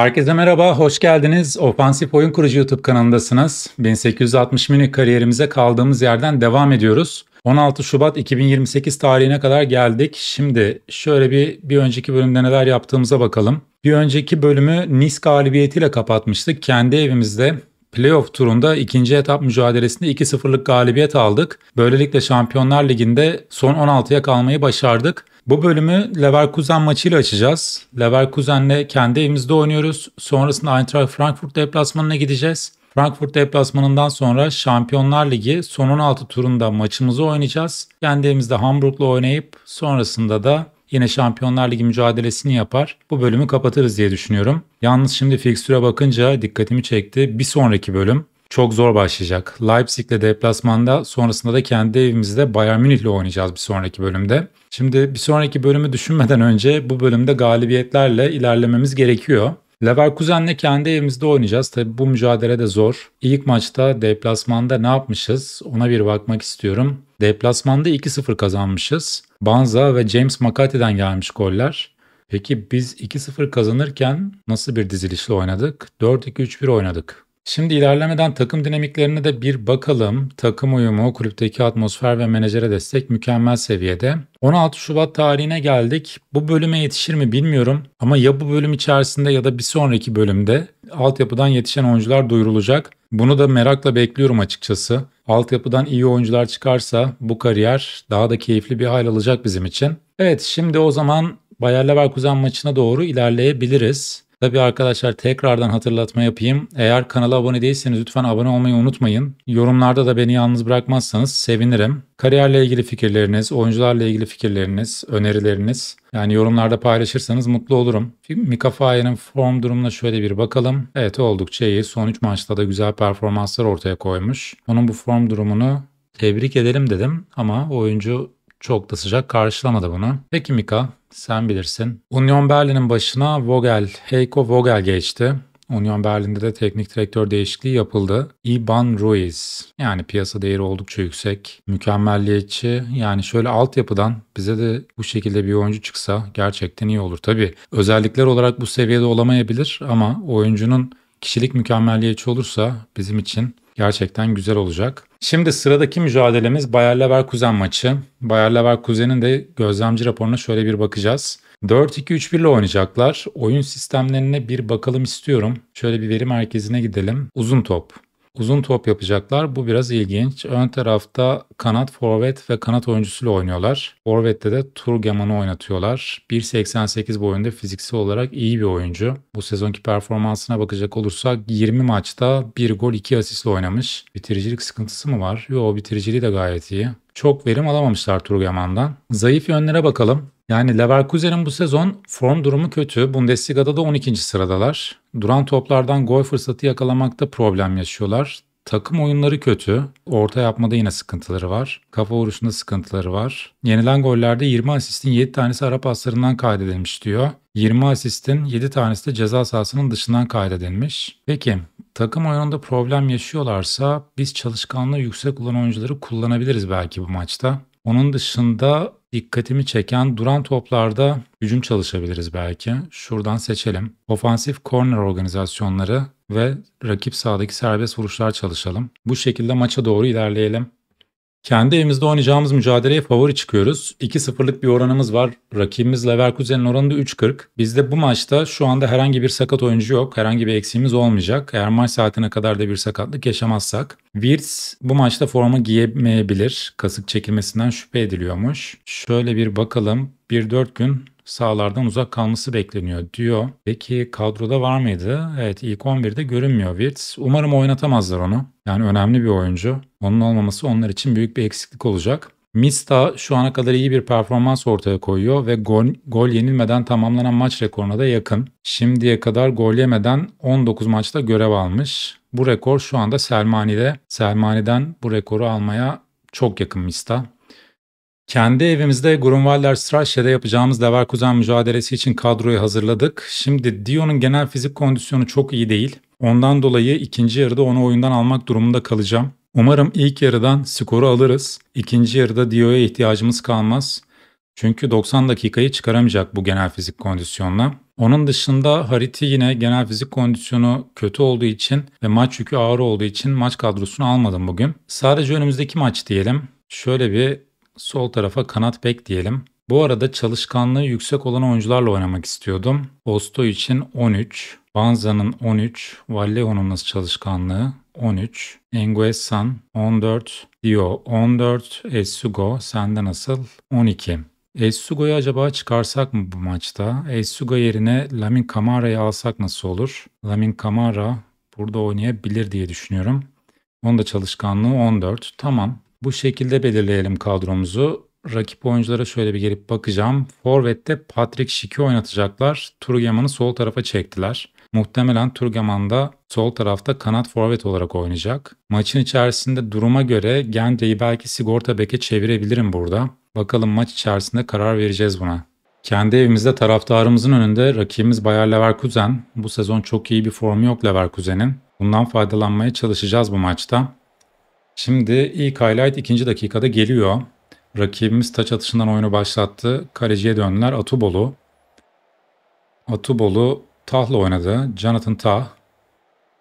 Herkese merhaba, hoş geldiniz. Ofansif Oyun Kurucu YouTube kanalındasınız. 1860 mini kariyerimize kaldığımız yerden devam ediyoruz. 16 Şubat 2028 tarihine kadar geldik. Şimdi şöyle bir bir önceki bölümde neler yaptığımıza bakalım. Bir önceki bölümü nis galibiyetiyle kapatmıştık. Kendi evimizde playoff turunda ikinci etap mücadelesinde 2-0'lık galibiyet aldık. Böylelikle Şampiyonlar Ligi'nde son 16'ya kalmayı başardık. Bu bölümü Leverkusen maçıyla açacağız. Leverkusen'le kendi evimizde oynuyoruz. Sonrasında Eintracht Frankfurt deplasmanına gideceğiz. Frankfurt deplasmanından sonra Şampiyonlar Ligi son 16 turunda maçımızı oynayacağız. Kendi evimizde Hamburg'la oynayıp sonrasında da yine Şampiyonlar Ligi mücadelesini yapar. Bu bölümü kapatırız diye düşünüyorum. Yalnız şimdi fikstüre bakınca dikkatimi çekti. Bir sonraki bölüm çok zor başlayacak. Leipzig'le deplasmanda sonrasında da kendi evimizde Bayern Münih'le oynayacağız bir sonraki bölümde. Şimdi bir sonraki bölümü düşünmeden önce bu bölümde galibiyetlerle ilerlememiz gerekiyor. Leverkusen'le kendi evimizde oynayacağız. Tabii bu mücadele de zor. İlk maçta deplasmanda ne yapmışız ona bir bakmak istiyorum. Deplasmanda 2-0 kazanmışız. Banza ve James McCarthy'den gelmiş goller. Peki biz 2-0 kazanırken nasıl bir dizilişle oynadık? 4-2-3-1 oynadık. Şimdi ilerlemeden takım dinamiklerine de bir bakalım. Takım uyumu, kulüpteki atmosfer ve menajere destek mükemmel seviyede. 16 Şubat tarihine geldik. Bu bölüme yetişir mi bilmiyorum ama ya bu bölüm içerisinde ya da bir sonraki bölümde altyapıdan yetişen oyuncular duyurulacak. Bunu da merakla bekliyorum açıkçası. Altyapıdan iyi oyuncular çıkarsa bu kariyer daha da keyifli bir hal alacak bizim için. Evet şimdi o zaman Bayer Leverkusen maçına doğru ilerleyebiliriz. Tabi arkadaşlar tekrardan hatırlatma yapayım. Eğer kanala abone değilseniz lütfen abone olmayı unutmayın. Yorumlarda da beni yalnız bırakmazsanız sevinirim. Kariyerle ilgili fikirleriniz, oyuncularla ilgili fikirleriniz, önerileriniz yani yorumlarda paylaşırsanız mutlu olurum. Mika form durumuna şöyle bir bakalım. Evet oldukça iyi. Son 3 maçta da güzel performanslar ortaya koymuş. Onun bu form durumunu tebrik edelim dedim ama oyuncu çok da sıcak karşılamadı bunu. Peki Mika sen bilirsin. Union Berlin'in başına Vogel, Heiko Vogel geçti. Union Berlin'de de teknik direktör değişikliği yapıldı. Iban Ruiz yani piyasa değeri oldukça yüksek. Mükemmelliyetçi yani şöyle altyapıdan bize de bu şekilde bir oyuncu çıksa gerçekten iyi olur. tabii. özellikler olarak bu seviyede olamayabilir ama oyuncunun kişilik mükemmelliyetçi olursa bizim için Gerçekten güzel olacak. Şimdi sıradaki mücadelemiz Bayer Leverkusen maçı. Bayer Leverkusen'in de gözlemci raporuna şöyle bir bakacağız. 4-2-3-1 ile oynayacaklar. Oyun sistemlerine bir bakalım istiyorum. Şöyle bir veri merkezine gidelim. Uzun top. Uzun top yapacaklar. Bu biraz ilginç. Ön tarafta kanat forvet ve kanat oyuncusuyla oynuyorlar. Forvet'te de Turgeman'ı oynatıyorlar. 1.88 boyunda fiziksel olarak iyi bir oyuncu. Bu sezonki performansına bakacak olursak 20 maçta 1 gol 2 asistle oynamış. Bitiricilik sıkıntısı mı var? Yo bitiriciliği de gayet iyi çok verim alamamışlar Turgut Zayıf yönlere bakalım. Yani Leverkusen'in bu sezon form durumu kötü. Bundesliga'da da 12. sıradalar. Duran toplardan gol fırsatı yakalamakta problem yaşıyorlar. Takım oyunları kötü. Orta yapmada yine sıkıntıları var. Kafa vuruşunda sıkıntıları var. Yenilen gollerde 20 asistin 7 tanesi ara paslarından kaydedilmiş diyor. 20 asistin 7 tanesi de ceza sahasının dışından kaydedilmiş. Peki takım oyununda problem yaşıyorlarsa biz çalışkanlığı yüksek olan oyuncuları kullanabiliriz belki bu maçta. Onun dışında dikkatimi çeken duran toplarda hücum çalışabiliriz belki. Şuradan seçelim. Ofansif corner organizasyonları ve rakip sahadaki serbest vuruşlar çalışalım. Bu şekilde maça doğru ilerleyelim. Kendi evimizde oynayacağımız mücadeleye favori çıkıyoruz. 2-0'lık bir oranımız var. Rakibimiz Leverkusen'in oranı da 40 Bizde bu maçta şu anda herhangi bir sakat oyuncu yok. Herhangi bir eksiğimiz olmayacak. Eğer maç saatine kadar da bir sakatlık yaşamazsak. Wirtz bu maçta forma giyemeyebilir. Kasık çekilmesinden şüphe ediliyormuş. Şöyle bir bakalım. 1-4 gün sahalardan uzak kalması bekleniyor diyor. Peki kadroda var mıydı? Evet ilk 11'de görünmüyor Wirtz. Umarım oynatamazlar onu. Yani önemli bir oyuncu. Onun olmaması onlar için büyük bir eksiklik olacak. Mista şu ana kadar iyi bir performans ortaya koyuyor ve gol, gol yenilmeden tamamlanan maç rekoruna da yakın. Şimdiye kadar gol yemeden 19 maçta görev almış. Bu rekor şu anda Selmani'de. Selmani'den bu rekoru almaya çok yakın Mista. Kendi evimizde Grunwalder Strasse'de yapacağımız Leverkusen mücadelesi için kadroyu hazırladık. Şimdi Dion'un genel fizik kondisyonu çok iyi değil. Ondan dolayı ikinci yarıda onu oyundan almak durumunda kalacağım. Umarım ilk yarıdan skoru alırız. İkinci yarıda Dio'ya ihtiyacımız kalmaz. Çünkü 90 dakikayı çıkaramayacak bu genel fizik kondisyonla. Onun dışında Harit'i yine genel fizik kondisyonu kötü olduğu için ve maç yükü ağır olduğu için maç kadrosunu almadım bugün. Sadece önümüzdeki maç diyelim. Şöyle bir Sol tarafa kanat bek diyelim. Bu arada çalışkanlığı yüksek olan oyuncularla oynamak istiyordum. Osto için 13, Banza'nın 13, Vallejo'nun nasıl çalışkanlığı 13, Enguessan 14, Dio 14, Esugo sende nasıl 12. Esugoyu acaba çıkarsak mı bu maçta? Esugo yerine Lamin Kamara'yı alsak nasıl olur? Lamin Kamara burada oynayabilir diye düşünüyorum. Onun da çalışkanlığı 14. Tamam. Bu şekilde belirleyelim kadromuzu. Rakip oyunculara şöyle bir gelip bakacağım. Forvet'te Patrick Schick'i oynatacaklar. Turgeman'ı sol tarafa çektiler. Muhtemelen Turgeman da sol tarafta kanat forvet olarak oynayacak. Maçın içerisinde duruma göre Gence'yi belki sigorta beke çevirebilirim burada. Bakalım maç içerisinde karar vereceğiz buna. Kendi evimizde taraftarımızın önünde rakibimiz Bayer Leverkusen. Bu sezon çok iyi bir formu yok Leverkusen'in. Bundan faydalanmaya çalışacağız bu maçta. Şimdi ilk highlight ikinci dakikada geliyor. Rakibimiz taç atışından oyunu başlattı. Kaleciye döndüler. Atubolu. Atubolu Tah'la oynadı. Jonathan Tah.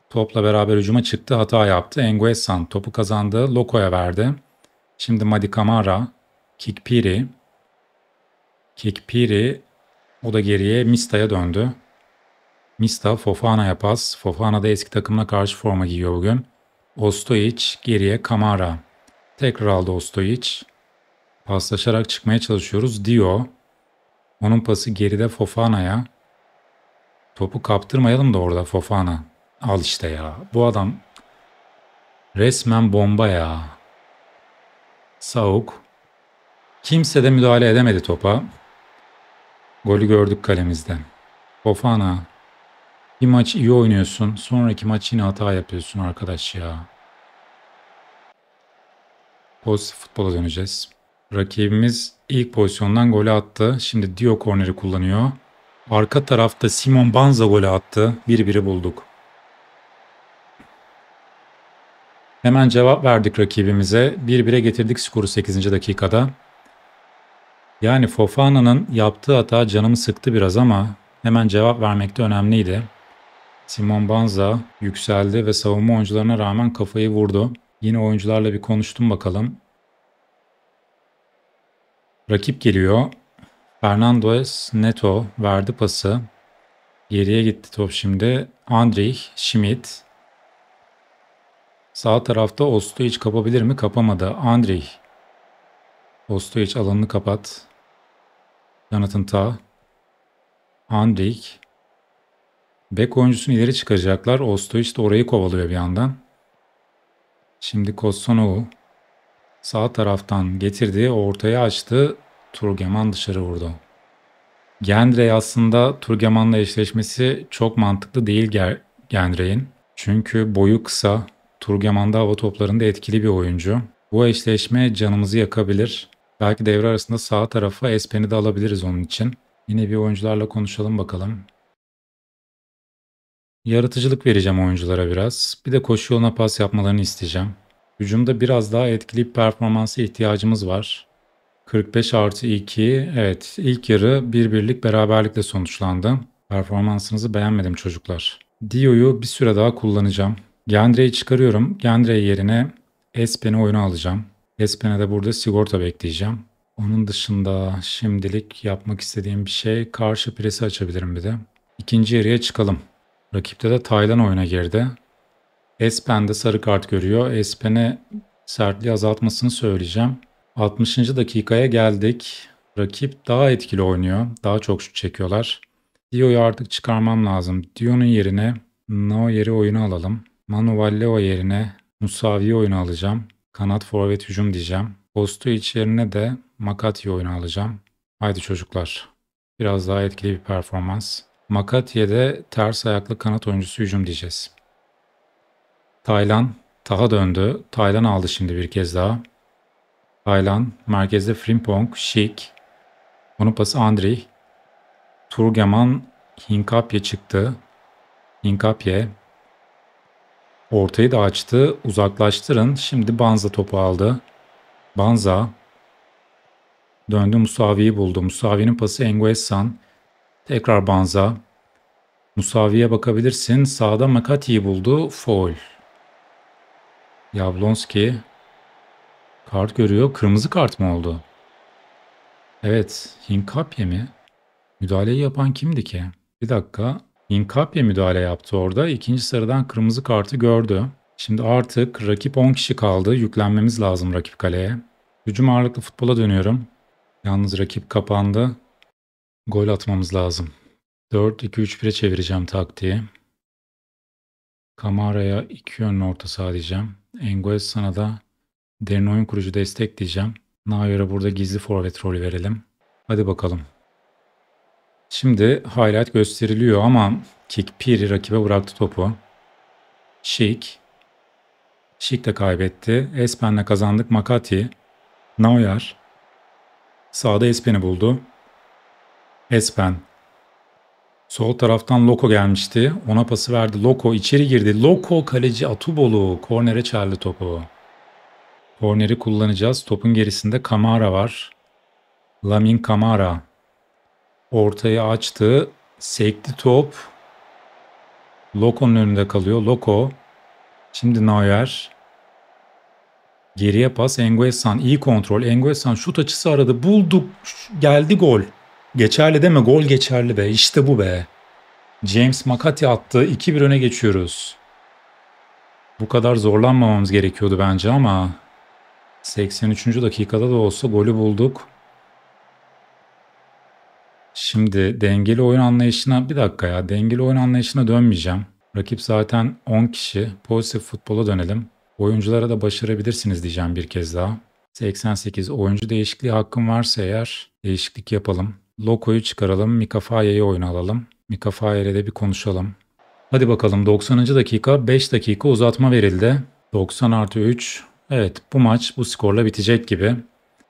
Topla beraber hücuma çıktı. Hata yaptı. Enguesan topu kazandı. Loko'ya verdi. Şimdi Madi Kamara. Kikpiri. Kikpiri. O da geriye Mista'ya döndü. Mista Fofana'ya pas. Fofana da eski takımına karşı forma giyiyor bugün. Ostojiç geriye Kamara. Tekrar aldı Ostojiç. Paslaşarak çıkmaya çalışıyoruz. Dio. Onun pası geride Fofana'ya. Topu kaptırmayalım da orada Fofana. Al işte ya. Bu adam resmen bomba ya. Sauk. Kimse de müdahale edemedi topa. Golü gördük kalemizde. Fofana bir maç iyi oynuyorsun. Sonraki maç yine hata yapıyorsun arkadaş ya. Pozitif futbola döneceğiz. Rakibimiz ilk pozisyondan golü attı. Şimdi Dio korneri kullanıyor. Arka tarafta Simon Banza golü attı. 1-1'i bulduk. Hemen cevap verdik rakibimize. 1-1'e getirdik skoru 8. dakikada. Yani Fofana'nın yaptığı hata canımı sıktı biraz ama hemen cevap vermek de önemliydi. Simon Banza yükseldi ve savunma oyuncularına rağmen kafayı vurdu. Yine oyuncularla bir konuştum bakalım. Rakip geliyor. Fernandes Neto verdi pası. Geriye gitti top şimdi. Andrich Schmidt. Sağ tarafta Ostojic kapabilir mi? Kapamadı. Andrich. Ostojic alanını kapat. Jonathan Ta. Andrich. Bek oyuncusunu ileri çıkaracaklar. Ostoiç de orayı kovalıyor bir yandan. Şimdi Kostanov'u sağ taraftan getirdi. Ortaya açtı. Turgeman dışarı vurdu. Gendrey aslında Turgeman'la eşleşmesi çok mantıklı değil Gendrey'in. Çünkü boyu kısa. Turgeman'da hava toplarında etkili bir oyuncu. Bu eşleşme canımızı yakabilir. Belki devre arasında sağ tarafa Espen'i de alabiliriz onun için. Yine bir oyuncularla konuşalım bakalım. Yaratıcılık vereceğim oyunculara biraz. Bir de koşu yoluna pas yapmalarını isteyeceğim. Hücumda biraz daha etkili performansa ihtiyacımız var. 45 artı 2. Evet ilk yarı bir birlik beraberlikle sonuçlandı. Performansınızı beğenmedim çocuklar. Dio'yu bir süre daha kullanacağım. Gendre'yi çıkarıyorum. Gendre yerine Espen'i oyuna alacağım. Espen'e de burada sigorta bekleyeceğim. Onun dışında şimdilik yapmak istediğim bir şey karşı presi açabilirim bir de. İkinci yarıya çıkalım. Rakipte de Taylan oyuna girdi. Espen de sarı kart görüyor. Espen'e sertliği azaltmasını söyleyeceğim. 60. dakikaya geldik. Rakip daha etkili oynuyor. Daha çok şut çekiyorlar. Dio'yu artık çıkarmam lazım. Dio'nun yerine Neuer'i oyunu alalım. Manu Valleo yerine Musavi'yi oyunu alacağım. Kanat forvet hücum diyeceğim. Postu yerine de Makati oyunu alacağım. Haydi çocuklar. Biraz daha etkili bir performans. Makatiye de ters ayaklı kanat oyuncusu hücum diyeceğiz. Taylan Taha döndü. Taylan aldı şimdi bir kez daha. Taylan merkezde Frimpong, Şik. Onun pası Andri. Turgeman Hinkapye çıktı. Hinkapye ortayı da açtı. Uzaklaştırın. Şimdi Banza topu aldı. Banza döndü Musavi'yi buldu. Musavi'nin pası Enguessan. Tekrar Banza. Musavi'ye bakabilirsin. Sağda Makati'yi buldu. Foul. Yablonski. Kart görüyor. Kırmızı kart mı oldu? Evet. Hinkapye mi? Müdahaleyi yapan kimdi ki? Bir dakika. Hinkapye müdahale yaptı orada. İkinci sarıdan kırmızı kartı gördü. Şimdi artık rakip 10 kişi kaldı. Yüklenmemiz lazım rakip kaleye. Hücum ağırlıklı futbola dönüyorum. Yalnız rakip kapandı. Gol atmamız lazım. 4-2-3-1'e çevireceğim taktiği. Kamara'ya iki yönlü orta saha diyeceğim. Engoes sana da derin oyun kurucu destek diyeceğim. Nayar'a burada gizli forvet rolü verelim. Hadi bakalım. Şimdi highlight gösteriliyor ama Kick Piri rakibe bıraktı topu. Şik. Şik de kaybetti. Espen'le kazandık. Makati. Nayar, Sağda Espen'i buldu. Espen. Sol taraftan Loko gelmişti. Ona pası verdi. Loko içeri girdi. Loko kaleci Atubolu. Kornere çeldi topu. Korneri kullanacağız. Topun gerisinde Kamara var. Lamin Kamara. Ortayı açtı. Sekti top. Loko'nun önünde kalıyor. Loko. Şimdi Neuer. Geriye pas Enguesan. iyi kontrol. Enguesan şut açısı aradı. Bulduk. Geldi gol. Geçerli deme gol geçerli be işte bu be. James Makati attı 2-1 öne geçiyoruz. Bu kadar zorlanmamamız gerekiyordu bence ama 83. dakikada da olsa golü bulduk. Şimdi dengeli oyun anlayışına bir dakika ya dengeli oyun anlayışına dönmeyeceğim. Rakip zaten 10 kişi. Pozitif futbola dönelim. Oyunculara da başarabilirsiniz diyeceğim bir kez daha. 88 oyuncu değişikliği hakkım varsa eğer değişiklik yapalım. Loco'yu çıkaralım, Mika Faya'yı oyuna alalım. Mika Faya de bir konuşalım. Hadi bakalım 90. dakika 5 dakika uzatma verildi. 90 artı 3. Evet bu maç bu skorla bitecek gibi.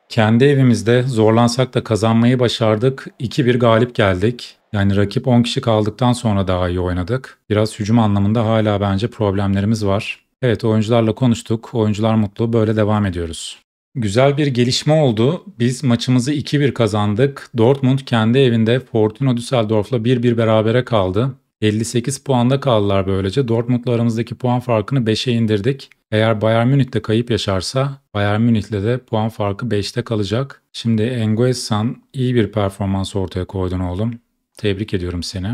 Kendi evimizde zorlansak da kazanmayı başardık. 2-1 galip geldik. Yani rakip 10 kişi kaldıktan sonra daha iyi oynadık. Biraz hücum anlamında hala bence problemlerimiz var. Evet oyuncularla konuştuk. Oyuncular mutlu. Böyle devam ediyoruz. Güzel bir gelişme oldu. Biz maçımızı 2-1 kazandık. Dortmund kendi evinde Fortuna Düsseldorf'la 1-1 berabere kaldı. 58 puanda kaldılar böylece. Dortmund'la aramızdaki puan farkını 5'e indirdik. Eğer Bayern Münih'te kayıp yaşarsa Bayern Münih'le de puan farkı 5'te kalacak. Şimdi Enguessan iyi bir performans ortaya koydun oğlum. Tebrik ediyorum seni.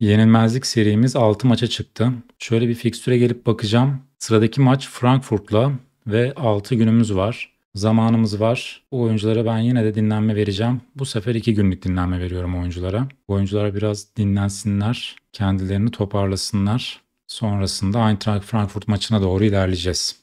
Yenilmezlik serimiz 6 maça çıktı. Şöyle bir fikstüre gelip bakacağım. Sıradaki maç Frankfurt'la ve 6 günümüz var. Zamanımız var. Bu oyunculara ben yine de dinlenme vereceğim. Bu sefer iki günlük dinlenme veriyorum oyunculara. Bu oyuncular biraz dinlensinler, kendilerini toparlasınlar. Sonrasında Eintracht Frankfurt maçına doğru ilerleyeceğiz.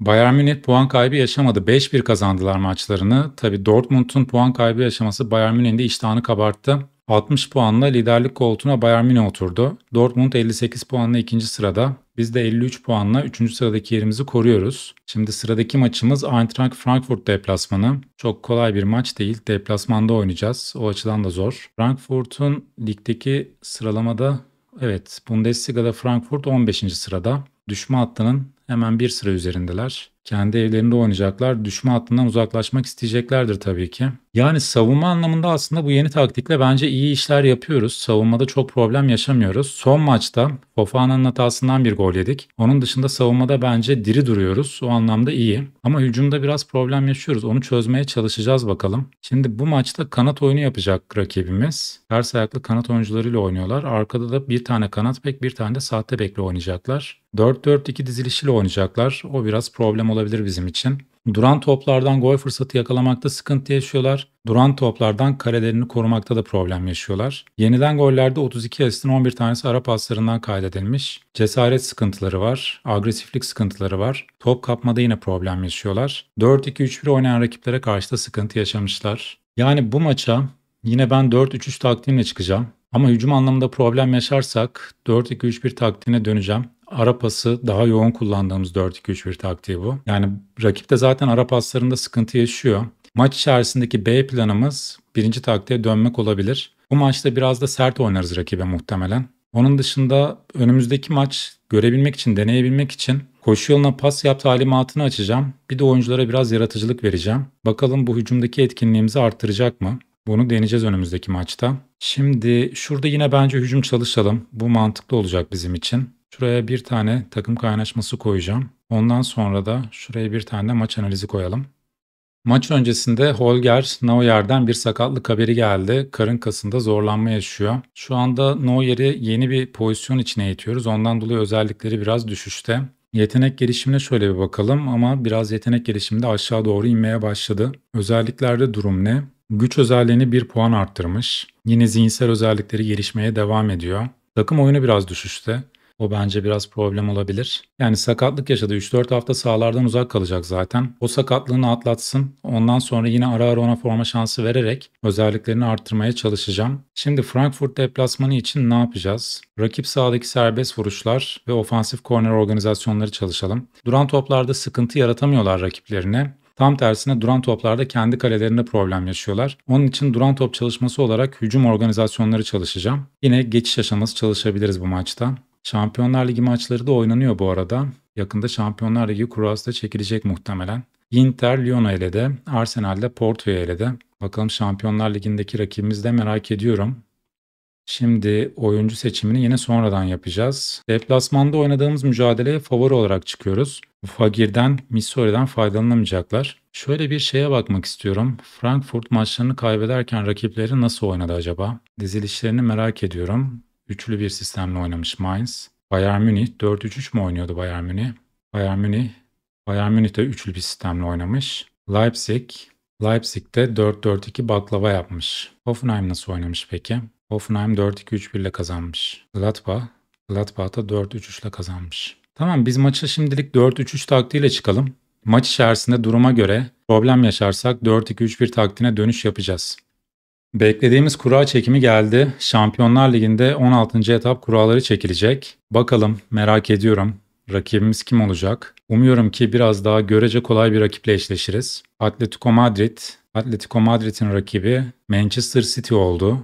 Bayern Münih puan kaybı yaşamadı. 5-1 kazandılar maçlarını. Tabi Dortmund'un puan kaybı yaşaması Bayern Münih'in de iştahını kabarttı. 60 puanla liderlik koltuğuna Bayern Münih oturdu. Dortmund 58 puanla ikinci sırada. Biz de 53 puanla 3. sıradaki yerimizi koruyoruz. Şimdi sıradaki maçımız Eintracht Frankfurt deplasmanı. Çok kolay bir maç değil. Deplasmanda oynayacağız. O açıdan da zor. Frankfurt'un ligdeki sıralamada evet Bundesliga'da Frankfurt 15. sırada. Düşme hattının hemen bir sıra üzerindeler. Kendi evlerinde oynayacaklar. Düşme hattından uzaklaşmak isteyeceklerdir tabii ki. Yani savunma anlamında aslında bu yeni taktikle bence iyi işler yapıyoruz. Savunmada çok problem yaşamıyoruz. Son maçta Fofana'nın hatasından bir gol yedik. Onun dışında savunmada bence diri duruyoruz. O anlamda iyi. Ama hücumda biraz problem yaşıyoruz. Onu çözmeye çalışacağız bakalım. Şimdi bu maçta kanat oyunu yapacak rakibimiz. Ters ayaklı kanat oyuncularıyla oynuyorlar. Arkada da bir tane kanat bek bir tane de sahte bekle oynayacaklar. 4-4-2 dizilişiyle oynayacaklar. O biraz problem olabilir bizim için. Duran toplardan gol fırsatı yakalamakta sıkıntı yaşıyorlar. Duran toplardan karelerini korumakta da problem yaşıyorlar. Yeniden gollerde 32 asistin 11 tanesi ara paslarından kaydedilmiş. Cesaret sıkıntıları var, agresiflik sıkıntıları var. Top kapmada yine problem yaşıyorlar. 4-2-3-1 oynayan rakiplere karşı da sıkıntı yaşamışlar. Yani bu maça yine ben 4-3-3 taktiğimle çıkacağım. Ama hücum anlamında problem yaşarsak 4-2-3-1 taktiğine döneceğim. Arapası daha yoğun kullandığımız 4-2-3-1 taktiği bu. Yani rakip de zaten ara paslarında sıkıntı yaşıyor. Maç içerisindeki B planımız birinci taktiğe dönmek olabilir. Bu maçta biraz da sert oynarız rakibe muhtemelen. Onun dışında önümüzdeki maç görebilmek için, deneyebilmek için koşu yoluna pas yap talimatını açacağım. Bir de oyunculara biraz yaratıcılık vereceğim. Bakalım bu hücumdaki etkinliğimizi arttıracak mı? Bunu deneyeceğiz önümüzdeki maçta. Şimdi şurada yine bence hücum çalışalım. Bu mantıklı olacak bizim için. Şuraya bir tane takım kaynaşması koyacağım. Ondan sonra da şuraya bir tane de maç analizi koyalım. Maç öncesinde Holger Neuer'den bir sakatlık haberi geldi. Karın kasında zorlanma yaşıyor. Şu anda Neuer'i yeni bir pozisyon içine itiyoruz. Ondan dolayı özellikleri biraz düşüşte. Yetenek gelişimine şöyle bir bakalım ama biraz yetenek gelişiminde aşağı doğru inmeye başladı. Özelliklerde durum ne? Güç özelliğini bir puan arttırmış. Yine zihinsel özellikleri gelişmeye devam ediyor. Takım oyunu biraz düşüşte. O bence biraz problem olabilir. Yani sakatlık yaşadı. 3-4 hafta sahalardan uzak kalacak zaten. O sakatlığını atlatsın. Ondan sonra yine ara ara ona forma şansı vererek özelliklerini arttırmaya çalışacağım. Şimdi Frankfurt deplasmanı için ne yapacağız? Rakip sahadaki serbest vuruşlar ve ofansif korner organizasyonları çalışalım. Duran toplarda sıkıntı yaratamıyorlar rakiplerine. Tam tersine duran toplarda kendi kalelerinde problem yaşıyorlar. Onun için duran top çalışması olarak hücum organizasyonları çalışacağım. Yine geçiş aşaması çalışabiliriz bu maçta. Şampiyonlar Ligi maçları da oynanıyor bu arada. Yakında Şampiyonlar Ligi kurası da çekilecek muhtemelen. Inter Lyon'a eledi, Arsenal de Porto'ya eledi. Bakalım Şampiyonlar Ligi'ndeki rakibimiz de merak ediyorum. Şimdi oyuncu seçimini yine sonradan yapacağız. Deplasmanda oynadığımız mücadeleye favori olarak çıkıyoruz. Fagir'den, Missouri'den faydalanamayacaklar. Şöyle bir şeye bakmak istiyorum. Frankfurt maçlarını kaybederken rakipleri nasıl oynadı acaba? Dizilişlerini merak ediyorum. Üçlü bir sistemle oynamış Mainz. Bayern Münih 4-3-3 mü oynuyordu Bayern Münih? Bayern Münih Bayern Münih de üçlü bir sistemle oynamış. Leipzig Leipzig'de 4-4-2 baklava yapmış. Hoffenheim nasıl oynamış peki? Hoffenheim 4-2-3-1 ile kazanmış. Gladbach Gladbach da 4-3-3 ile kazanmış. Tamam biz maça şimdilik 4-3-3 taktiğiyle çıkalım. Maç içerisinde duruma göre problem yaşarsak 4-2-3-1 taktiğine dönüş yapacağız. Beklediğimiz kura çekimi geldi. Şampiyonlar Ligi'nde 16. etap kuraları çekilecek. Bakalım merak ediyorum. Rakibimiz kim olacak? Umuyorum ki biraz daha görece kolay bir rakiple eşleşiriz. Atletico Madrid, Atletico Madrid'in rakibi Manchester City oldu.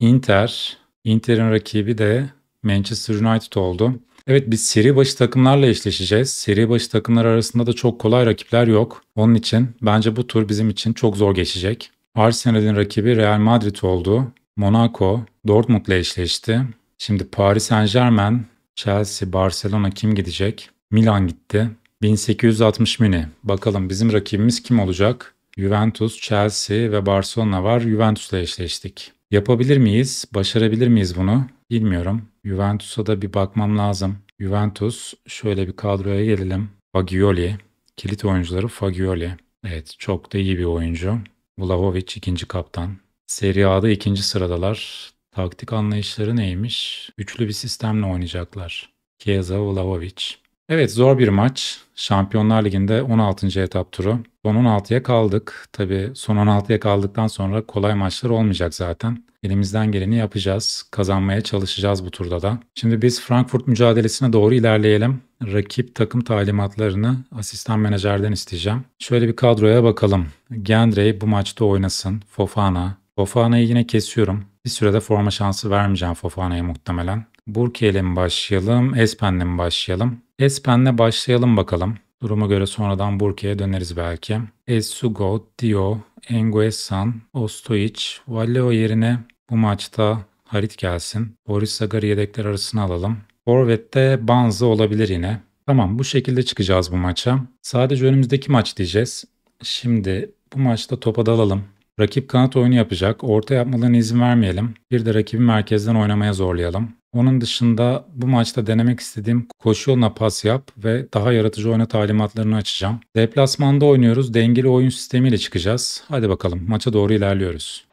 Inter, Inter'in rakibi de Manchester United oldu. Evet biz seri başı takımlarla eşleşeceğiz. Seri başı takımlar arasında da çok kolay rakipler yok. Onun için bence bu tur bizim için çok zor geçecek. Arsenal'in rakibi Real Madrid oldu. Monaco, Dortmund ile eşleşti. Şimdi Paris Saint Germain, Chelsea, Barcelona kim gidecek? Milan gitti. 1860 Münih. Bakalım bizim rakibimiz kim olacak? Juventus, Chelsea ve Barcelona var. Juventus ile eşleştik. Yapabilir miyiz? Başarabilir miyiz bunu? Bilmiyorum. Juventus'a da bir bakmam lazım. Juventus şöyle bir kadroya gelelim. Fagioli. Kilit oyuncuları Fagioli. Evet çok da iyi bir oyuncu. Vlahovic ikinci kaptan. Serie A'da ikinci sıradalar. Taktik anlayışları neymiş? Üçlü bir sistemle oynayacaklar. Chiesa, Vlahovic. Evet zor bir maç. Şampiyonlar Ligi'nde 16. etap turu. Son 16'ya kaldık. Tabii son 16'ya kaldıktan sonra kolay maçlar olmayacak zaten. Elimizden geleni yapacağız. Kazanmaya çalışacağız bu turda da. Şimdi biz Frankfurt mücadelesine doğru ilerleyelim. Rakip takım talimatlarını asistan menajerden isteyeceğim. Şöyle bir kadroya bakalım. Gendrey bu maçta oynasın. Fofana. Fofana'yı yine kesiyorum. Bir sürede forma şansı vermeyeceğim Fofana'ya muhtemelen. Burke ile mi başlayalım, Espen'le mi başlayalım? Espen'le başlayalım bakalım. Duruma göre sonradan Burke'ye döneriz belki. Esugo, Dio, Enguesan, Ostoic, Valleo yerine bu maçta Harit gelsin. Boris Sagar'ı yedekler arasına alalım. Forvet'te Banza olabilir yine. Tamam bu şekilde çıkacağız bu maça. Sadece önümüzdeki maç diyeceğiz. Şimdi bu maçta topa dalalım. Rakip kanat oyunu yapacak. Orta yapmalarına izin vermeyelim. Bir de rakibi merkezden oynamaya zorlayalım. Onun dışında bu maçta denemek istediğim koşu yoluna pas yap ve daha yaratıcı oyna talimatlarını açacağım. Deplasmanda oynuyoruz. Dengeli oyun sistemiyle çıkacağız. Hadi bakalım maça doğru ilerliyoruz.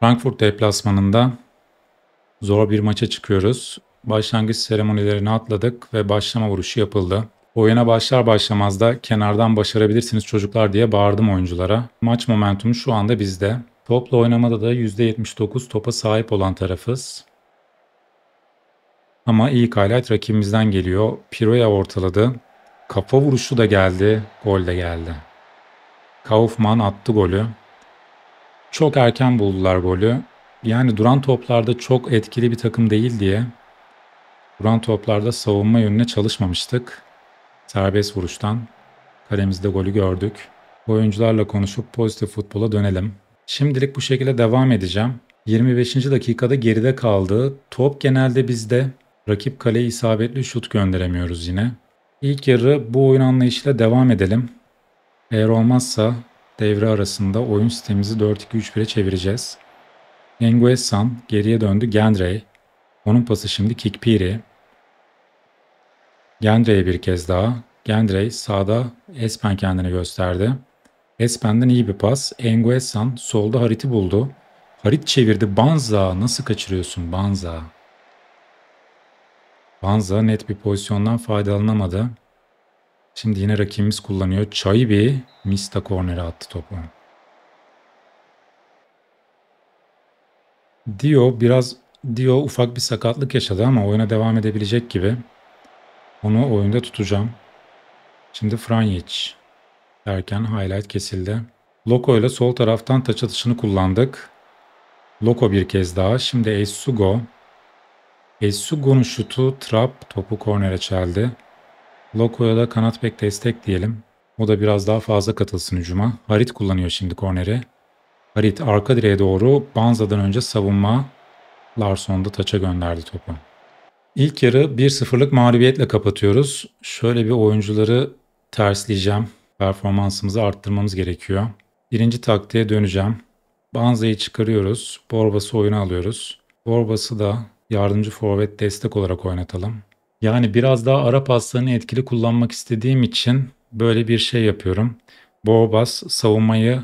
Frankfurt deplasmanında zor bir maça çıkıyoruz. Başlangıç seremonilerini atladık ve başlama vuruşu yapıldı. Oyuna başlar başlamaz da kenardan başarabilirsiniz çocuklar diye bağırdım oyunculara. Maç momentumu şu anda bizde. Topla oynamada da %79 topa sahip olan tarafız. Ama ilk highlight rakibimizden geliyor. Piroya ortaladı. Kafa vuruşu da geldi. Gol de geldi. Kaufman attı golü. Çok erken buldular golü. Yani duran toplarda çok etkili bir takım değil diye duran toplarda savunma yönüne çalışmamıştık. Serbest vuruştan kalemizde golü gördük. Oyuncularla konuşup pozitif futbola dönelim. Şimdilik bu şekilde devam edeceğim. 25. dakikada geride kaldı. Top genelde bizde Rakip kaleye isabetli şut gönderemiyoruz yine. İlk yarı bu oyun anlayışıyla devam edelim. Eğer olmazsa devre arasında oyun sistemimizi 4-2-3-1'e çevireceğiz. Enguesan geriye döndü Gendrey. Onun pası şimdi Kikpiri. Gendrey bir kez daha. Gendrey sağda Espen kendini gösterdi. Espen'den iyi bir pas. Enguesan solda Harit'i buldu. Harit çevirdi. Banza nasıl kaçırıyorsun Banza? Banza net bir pozisyondan faydalanamadı. Şimdi yine rakibimiz kullanıyor. Çaybi Mista kornere attı topu. Dio biraz Dio ufak bir sakatlık yaşadı ama oyuna devam edebilecek gibi. Onu oyunda tutacağım. Şimdi Franjic derken highlight kesildi. Loko ile sol taraftan taç atışını kullandık. Loko bir kez daha. Şimdi Esugo Essugun'un şutu trap topu kornere çeldi. Loko'ya da kanat bek destek diyelim. O da biraz daha fazla katılsın hücuma. Harit kullanıyor şimdi korneri. Harit arka direğe doğru Banza'dan önce savunma Larson da taça gönderdi topu. İlk yarı 1-0'lık mağlubiyetle kapatıyoruz. Şöyle bir oyuncuları tersleyeceğim. Performansımızı arttırmamız gerekiyor. Birinci taktiğe döneceğim. Banza'yı çıkarıyoruz. Borbas'ı oyuna alıyoruz. Borbas'ı da yardımcı forvet destek olarak oynatalım. Yani biraz daha ara paslarını etkili kullanmak istediğim için böyle bir şey yapıyorum. Boğbaz savunmayı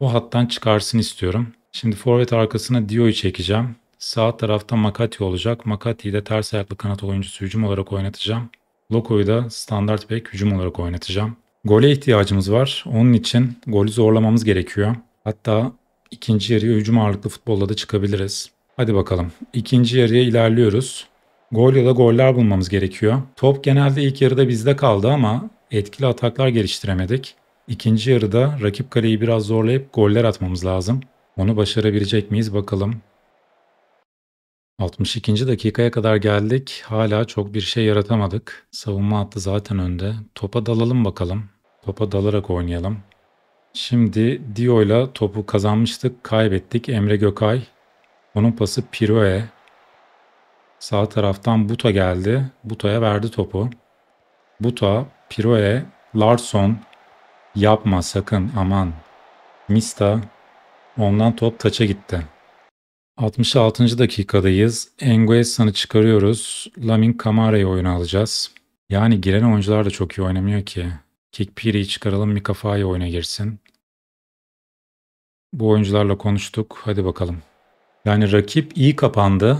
o hattan çıkarsın istiyorum. Şimdi forvet arkasına Dio'yu çekeceğim. Sağ tarafta Makati olacak. Makati'yi de ters ayaklı kanat oyuncusu hücum olarak oynatacağım. Loko'yu da standart bek hücum olarak oynatacağım. Gole ihtiyacımız var. Onun için golü zorlamamız gerekiyor. Hatta ikinci yarıya hücum ağırlıklı futbolla da çıkabiliriz. Hadi bakalım. İkinci yarıya ilerliyoruz. Gol ya da goller bulmamız gerekiyor. Top genelde ilk yarıda bizde kaldı ama etkili ataklar geliştiremedik. İkinci yarıda rakip kaleyi biraz zorlayıp goller atmamız lazım. Onu başarabilecek miyiz bakalım. 62. dakikaya kadar geldik. Hala çok bir şey yaratamadık. Savunma hattı zaten önde. Topa dalalım bakalım. Topa dalarak oynayalım. Şimdi Dio ile topu kazanmıştık, kaybettik. Emre Gökay onun pası Piro'ya. Sağ taraftan Buta geldi. Buta'ya verdi topu. Buta, Piro'ya, Larson. Yapma sakın aman. Mista. Ondan top taça gitti. 66. dakikadayız. Enguesa'nı çıkarıyoruz. Lamin Kamara'yı oyuna alacağız. Yani giren oyuncular da çok iyi oynamıyor ki. Kikpiri'yi çıkaralım Mikafa'yı oyuna girsin. Bu oyuncularla konuştuk. Hadi bakalım. Yani rakip iyi kapandı.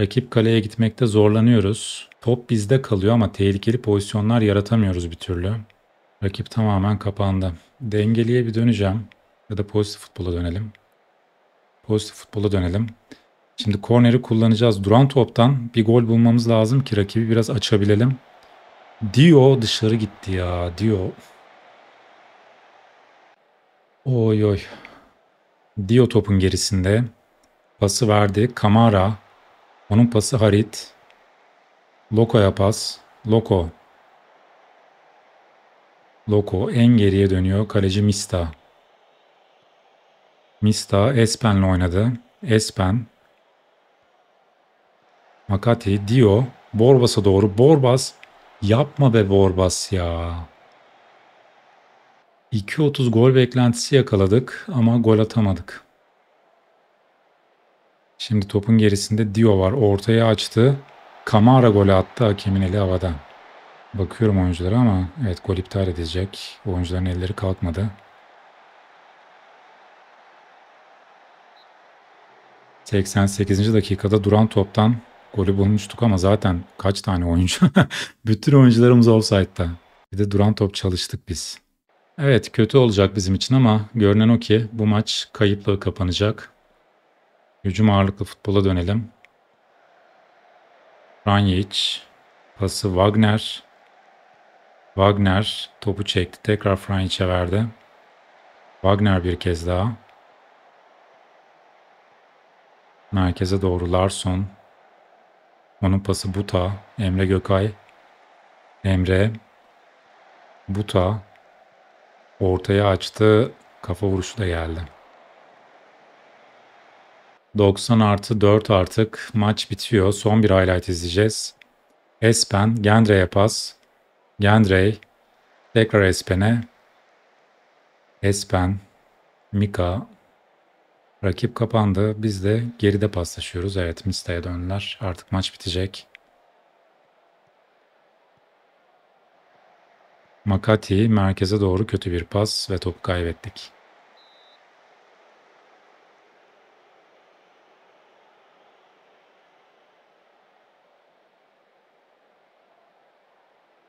Rakip kaleye gitmekte zorlanıyoruz. Top bizde kalıyor ama tehlikeli pozisyonlar yaratamıyoruz bir türlü. Rakip tamamen kapandı. Dengeliye bir döneceğim. Ya da pozitif futbola dönelim. Pozitif futbola dönelim. Şimdi korneri kullanacağız. Duran toptan bir gol bulmamız lazım ki rakibi biraz açabilelim. Dio dışarı gitti ya. Dio. Oy oy. Dio topun gerisinde. Pası verdi. Kamara. Onun pası Harit. Loko'ya pas. Loko. Loko en geriye dönüyor. Kaleci Mista. Mista Espen'le oynadı. Espen. Makati. Dio. Borbas'a doğru. Borbas. Yapma be Borbas ya. 2.30 gol beklentisi yakaladık ama gol atamadık. Şimdi topun gerisinde Dio var. Ortaya açtı. Kamara golü attı. Hakemin eli havada. Bakıyorum oyunculara ama evet gol iptal edecek. Oyuncuların elleri kalkmadı. ...88. dakikada duran toptan golü bulmuştuk ama zaten kaç tane oyuncu? Bütün oyuncularımız offside'da. Bir de duran top çalıştık biz. Evet kötü olacak bizim için ama görünen o ki bu maç kayıpla kapanacak. Hücum ağırlıklı futbola dönelim. Ranyic. Pası Wagner. Wagner topu çekti. Tekrar Franyiç'e verdi. Wagner bir kez daha. Merkeze doğru Larson. Onun pası Buta. Emre Gökay. Emre. Buta. Ortaya açtı. Kafa vuruşu da geldi. 90 artı 4 artık maç bitiyor. Son bir highlight izleyeceğiz. Espen Gendre'ye pas. Gendrey tekrar Espen'e. Espen, Mika. Rakip kapandı. Biz de geride paslaşıyoruz. Evet Mista'ya döndüler. Artık maç bitecek. Makati merkeze doğru kötü bir pas ve topu kaybettik.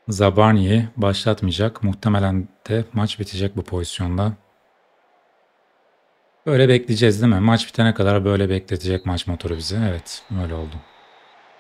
Zabarni'yi başlatmayacak. Muhtemelen de maç bitecek bu pozisyonda. Böyle bekleyeceğiz değil mi? Maç bitene kadar böyle bekletecek maç motoru bizi. Evet öyle oldu.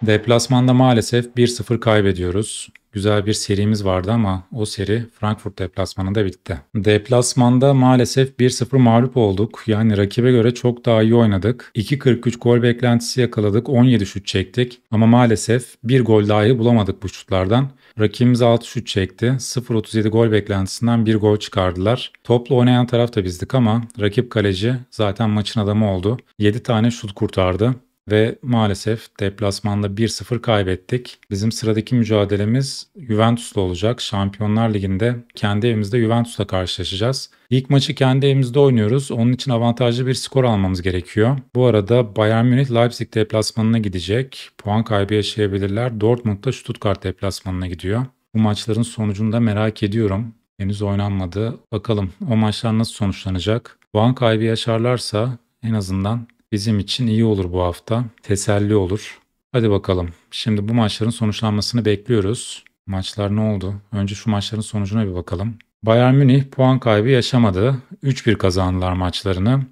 Deplasmanda maalesef 1-0 kaybediyoruz. Güzel bir serimiz vardı ama o seri Frankfurt deplasmanında bitti. Deplasmanda maalesef 1-0 mağlup olduk. Yani rakibe göre çok daha iyi oynadık. 2.43 gol beklentisi yakaladık. 17 şut çektik. Ama maalesef bir gol dahi bulamadık bu şutlardan. Rakibimiz 6 şut çekti. 0.37 gol beklentisinden bir gol çıkardılar. Toplu oynayan taraf da bizdik ama rakip kaleci zaten maçın adamı oldu. 7 tane şut kurtardı ve maalesef deplasmanda 1-0 kaybettik. Bizim sıradaki mücadelemiz Juventus'la olacak. Şampiyonlar Ligi'nde kendi evimizde Juventus'la karşılaşacağız. İlk maçı kendi evimizde oynuyoruz. Onun için avantajlı bir skor almamız gerekiyor. Bu arada Bayern Münih Leipzig deplasmanına gidecek. Puan kaybı yaşayabilirler. Dortmund da Stuttgart deplasmanına gidiyor. Bu maçların sonucunu da merak ediyorum. Henüz oynanmadı. Bakalım o maçlar nasıl sonuçlanacak. Puan kaybı yaşarlarsa en azından bizim için iyi olur bu hafta. Teselli olur. Hadi bakalım. Şimdi bu maçların sonuçlanmasını bekliyoruz. Maçlar ne oldu? Önce şu maçların sonucuna bir bakalım. Bayern Münih puan kaybı yaşamadı. 3-1 kazandılar maçlarını.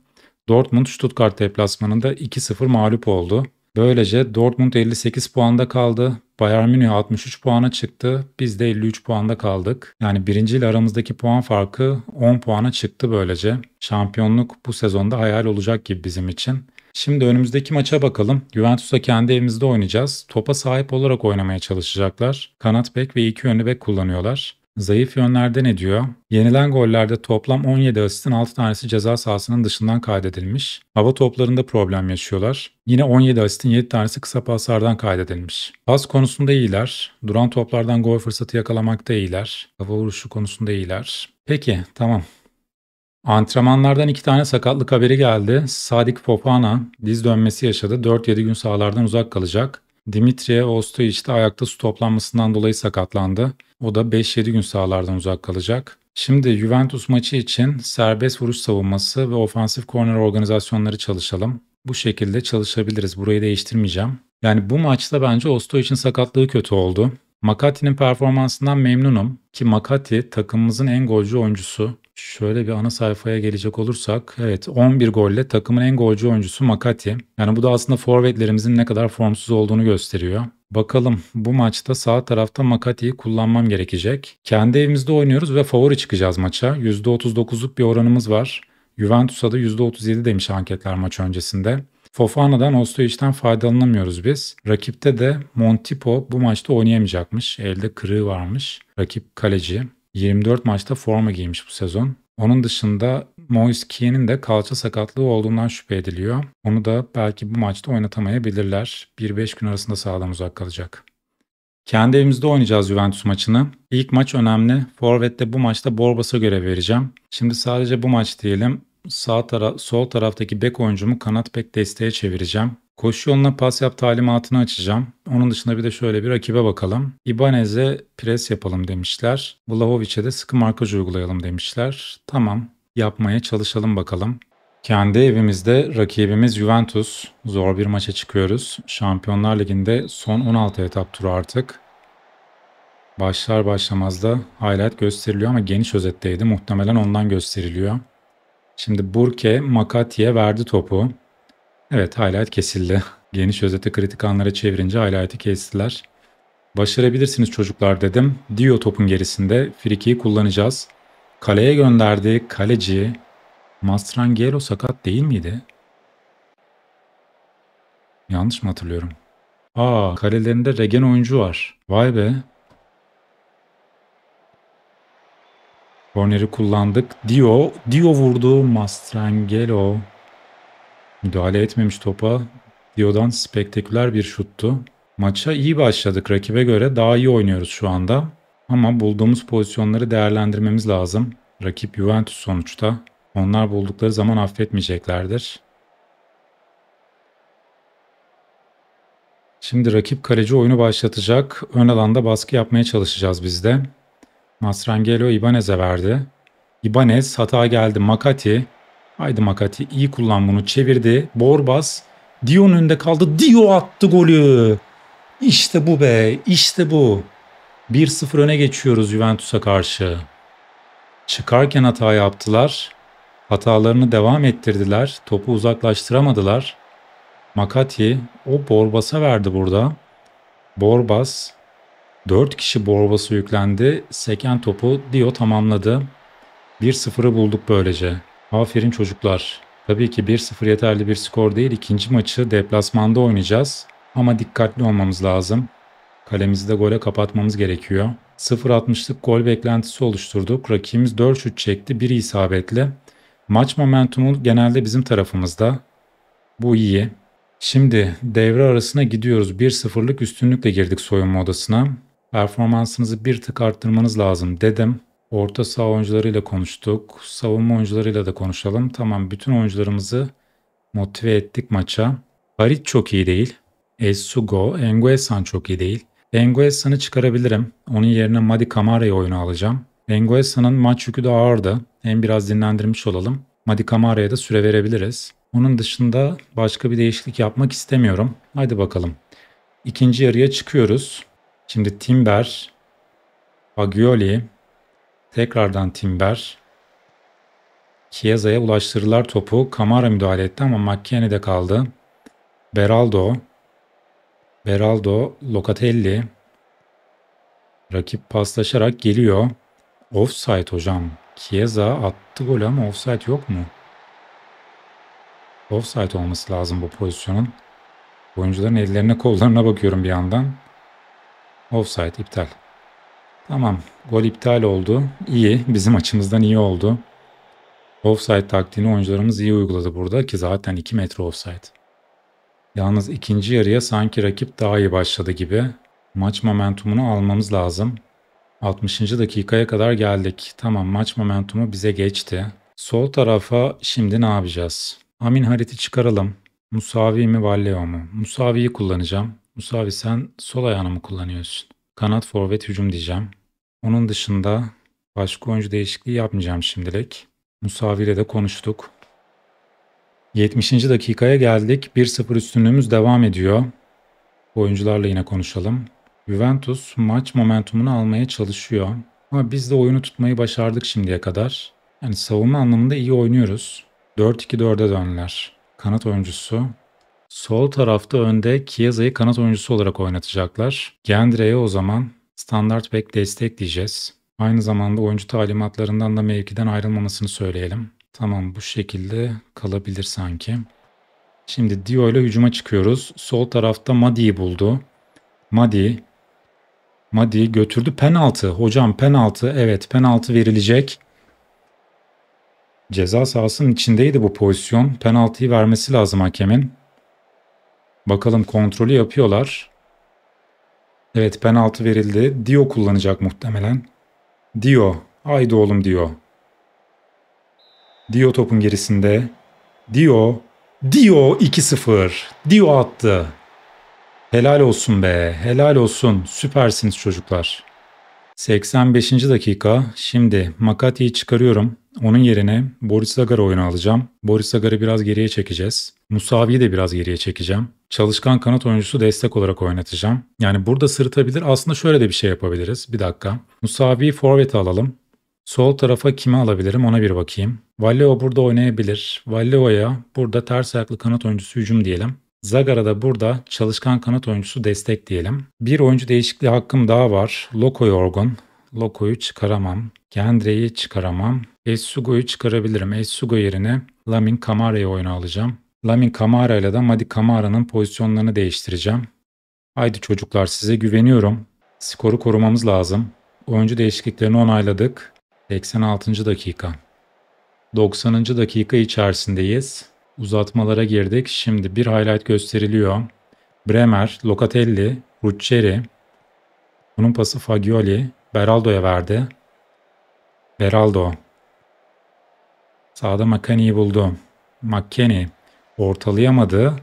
Dortmund Stuttgart deplasmanında 2-0 mağlup oldu. Böylece Dortmund 58 puanda kaldı. Bayern Münih 63 puana çıktı. Biz de 53 puanda kaldık. Yani birinci ile aramızdaki puan farkı 10 puana çıktı böylece. Şampiyonluk bu sezonda hayal olacak gibi bizim için. Şimdi önümüzdeki maça bakalım. Juventus'a kendi evimizde oynayacağız. Topa sahip olarak oynamaya çalışacaklar. Kanat bek ve iki yönlü bek kullanıyorlar. Zayıf yönlerde ne diyor? Yenilen gollerde toplam 17 asistin 6 tanesi ceza sahasının dışından kaydedilmiş. Hava toplarında problem yaşıyorlar. Yine 17 asistin 7 tanesi kısa paslardan kaydedilmiş. Pas konusunda iyiler. Duran toplardan gol fırsatı yakalamakta iyiler. Hava vuruşu konusunda iyiler. Peki tamam. Antrenmanlardan iki tane sakatlık haberi geldi. Sadik Popa'na diz dönmesi yaşadı. 4-7 gün sahalardan uzak kalacak. Dimitriye Ostojic de ayakta su toplanmasından dolayı sakatlandı. O da 5-7 gün sahalardan uzak kalacak. Şimdi Juventus maçı için serbest vuruş savunması ve ofansif korner organizasyonları çalışalım. Bu şekilde çalışabiliriz. Burayı değiştirmeyeceğim. Yani bu maçta bence Osto için sakatlığı kötü oldu. Makati'nin performansından memnunum ki Makati takımımızın en golcü oyuncusu. Şöyle bir ana sayfaya gelecek olursak evet 11 golle takımın en golcü oyuncusu Makati. Yani bu da aslında forvetlerimizin ne kadar formsuz olduğunu gösteriyor. Bakalım bu maçta sağ tarafta Makati'yi kullanmam gerekecek. Kendi evimizde oynuyoruz ve favori çıkacağız maça. %39'luk bir oranımız var. Juventus'a da %37 demiş anketler maç öncesinde. Fofana'dan Ostojiç'ten faydalanamıyoruz biz. Rakipte de Montipo bu maçta oynayamayacakmış. Elde kırığı varmış. Rakip kaleci. 24 maçta forma giymiş bu sezon. Onun dışında Moise Keane'in de kalça sakatlığı olduğundan şüphe ediliyor. Onu da belki bu maçta oynatamayabilirler. 1-5 gün arasında sağdan uzak kalacak. Kendi evimizde oynayacağız Juventus maçını. İlk maç önemli. Forvet'te bu maçta Borbas'a görev vereceğim. Şimdi sadece bu maç diyelim. Sağ tara sol taraftaki bek oyuncumu kanat bek desteğe çevireceğim. Koşu yoluna pas yap talimatını açacağım. Onun dışında bir de şöyle bir rakibe bakalım. Ibanez'e pres yapalım demişler. Vlahovic'e de sıkı markaj uygulayalım demişler. Tamam yapmaya çalışalım bakalım. Kendi evimizde rakibimiz Juventus. Zor bir maça çıkıyoruz. Şampiyonlar Ligi'nde son 16 etap turu artık. Başlar başlamaz da highlight gösteriliyor ama geniş özetteydi. Muhtemelen ondan gösteriliyor. Şimdi Burke Makati'ye verdi topu. Evet highlight kesildi. Geniş özeti kritik anlara çevirince highlight'ı kestiler. Başarabilirsiniz çocuklar dedim. Dio topun gerisinde Friki'yi kullanacağız. Kaleye gönderdi kaleci. Mastrangelo sakat değil miydi? Yanlış mı hatırlıyorum? Aa kalelerinde Regen oyuncu var. Vay be. Corneri kullandık. Dio, Dio vurdu. Mastrangelo. Müdahale etmemiş topa Diodan spektaküler bir şuttu. Maça iyi başladık rakibe göre daha iyi oynuyoruz şu anda. Ama bulduğumuz pozisyonları değerlendirmemiz lazım. Rakip Juventus sonuçta. Onlar buldukları zaman affetmeyeceklerdir. Şimdi rakip kaleci oyunu başlatacak. Ön alanda baskı yapmaya çalışacağız biz de. Masrangelo Ibanez'e verdi. Ibanez hata geldi. Makati Haydi Makati iyi kullan bunu çevirdi. Borbas Dion önünde kaldı. Dio attı golü. İşte bu be işte bu. 1-0 öne geçiyoruz Juventus'a karşı. Çıkarken hata yaptılar. Hatalarını devam ettirdiler. Topu uzaklaştıramadılar. Makati o Borbas'a verdi burada. Borbas 4 kişi Borbas'a yüklendi. Seken topu Dio tamamladı. 1-0'ı bulduk böylece. Aferin çocuklar. Tabii ki 1-0 yeterli bir skor değil. İkinci maçı deplasmanda oynayacağız. Ama dikkatli olmamız lazım. Kalemizi de gole kapatmamız gerekiyor. 0.60'lık gol beklentisi oluşturduk. Rakibimiz 4 şut çekti, biri isabetli. Maç momentumu genelde bizim tarafımızda. Bu iyi. Şimdi devre arasına gidiyoruz. 1-0'lık üstünlükle girdik soyunma odasına. Performansınızı bir tık arttırmanız lazım dedim. Orta saha oyuncularıyla konuştuk. Savunma oyuncularıyla da konuşalım. Tamam bütün oyuncularımızı motive ettik maça. Barit çok iyi değil. Esugo, Enguesan çok iyi değil. Enguesan'ı çıkarabilirim. Onun yerine Madi Kamara'yı oyuna alacağım. Enguesan'ın maç yükü de ağırdı. Hem biraz dinlendirmiş olalım. Madi Kamara'ya da süre verebiliriz. Onun dışında başka bir değişiklik yapmak istemiyorum. Haydi bakalım. İkinci yarıya çıkıyoruz. Şimdi Timber, Fagioli, Tekrardan Timber. Chiesa'ya ulaştırdılar topu. Kamara müdahale etti ama McKinney'de kaldı. Beraldo. Beraldo, Locatelli. Rakip paslaşarak geliyor. Offside hocam. Chiesa attı golü ama offside yok mu? Offside olması lazım bu pozisyonun. Oyuncuların ellerine kollarına bakıyorum bir yandan. Offside iptal. Tamam gol iptal oldu. İyi bizim açımızdan iyi oldu. Offside taktiğini oyuncularımız iyi uyguladı burada ki zaten 2 metre offside. Yalnız ikinci yarıya sanki rakip daha iyi başladı gibi. Maç momentumunu almamız lazım. 60. dakikaya kadar geldik. Tamam maç momentumu bize geçti. Sol tarafa şimdi ne yapacağız? Amin hariti çıkaralım. Musavi mi Valleo mu? Musavi'yi kullanacağım. Musavi sen sol ayağını mı kullanıyorsun? kanat forvet hücum diyeceğim. Onun dışında başka oyuncu değişikliği yapmayacağım şimdilik. Musavi ile de konuştuk. 70. dakikaya geldik. 1-0 üstünlüğümüz devam ediyor. Oyuncularla yine konuşalım. Juventus maç momentumunu almaya çalışıyor. Ama biz de oyunu tutmayı başardık şimdiye kadar. Yani savunma anlamında iyi oynuyoruz. 4-2-4'e döndüler. Kanat oyuncusu Sol tarafta önde Kiyazayı kanat oyuncusu olarak oynatacaklar. Gendre'ye o zaman standart bek destek diyeceğiz. Aynı zamanda oyuncu talimatlarından da mevkiden ayrılmamasını söyleyelim. Tamam bu şekilde kalabilir sanki. Şimdi Dio ile hücuma çıkıyoruz. Sol tarafta Madi'yi buldu. Madi. Madi götürdü. Penaltı. Hocam penaltı. Evet penaltı verilecek. Ceza sahasının içindeydi bu pozisyon. Penaltıyı vermesi lazım hakemin. Bakalım kontrolü yapıyorlar. Evet penaltı verildi. Dio kullanacak muhtemelen. Dio. Haydi oğlum Dio. Dio topun gerisinde. Dio. Dio 2-0. Dio attı. Helal olsun be. Helal olsun. Süpersiniz çocuklar. 85. dakika. Şimdi Makati'yi çıkarıyorum. Onun yerine Boris Sagar oyunu alacağım. Boris Sagar'ı biraz geriye çekeceğiz. Musavi'yi de biraz geriye çekeceğim. Çalışkan kanat oyuncusu destek olarak oynatacağım. Yani burada sırıtabilir. Aslında şöyle de bir şey yapabiliriz. Bir dakika. Musavi'yi forvete alalım. Sol tarafa kimi alabilirim ona bir bakayım. Valleo burada oynayabilir. Valleo'ya burada ters ayaklı kanat oyuncusu hücum diyelim. Zagar'a da burada çalışkan kanat oyuncusu destek diyelim. Bir oyuncu değişikliği hakkım daha var. Loko yorgun. Loko'yu çıkaramam. Kendreyi çıkaramam. Esugoyu çıkarabilirim. Essugo yerine Lamin Kamara'yı oyuna alacağım. Lamin Kamara ile de Madi Kamara'nın pozisyonlarını değiştireceğim. Haydi çocuklar size güveniyorum. Skoru korumamız lazım. Oyuncu değişikliklerini onayladık. 86. dakika. 90. dakika içerisindeyiz. Uzatmalara girdik. Şimdi bir highlight gösteriliyor. Bremer, Locatelli, Ruggeri. Bunun pası Fagioli. Beraldo'ya verdi. Beraldo. Sağda McKennie'yi buldu. McKennie ortalayamadı.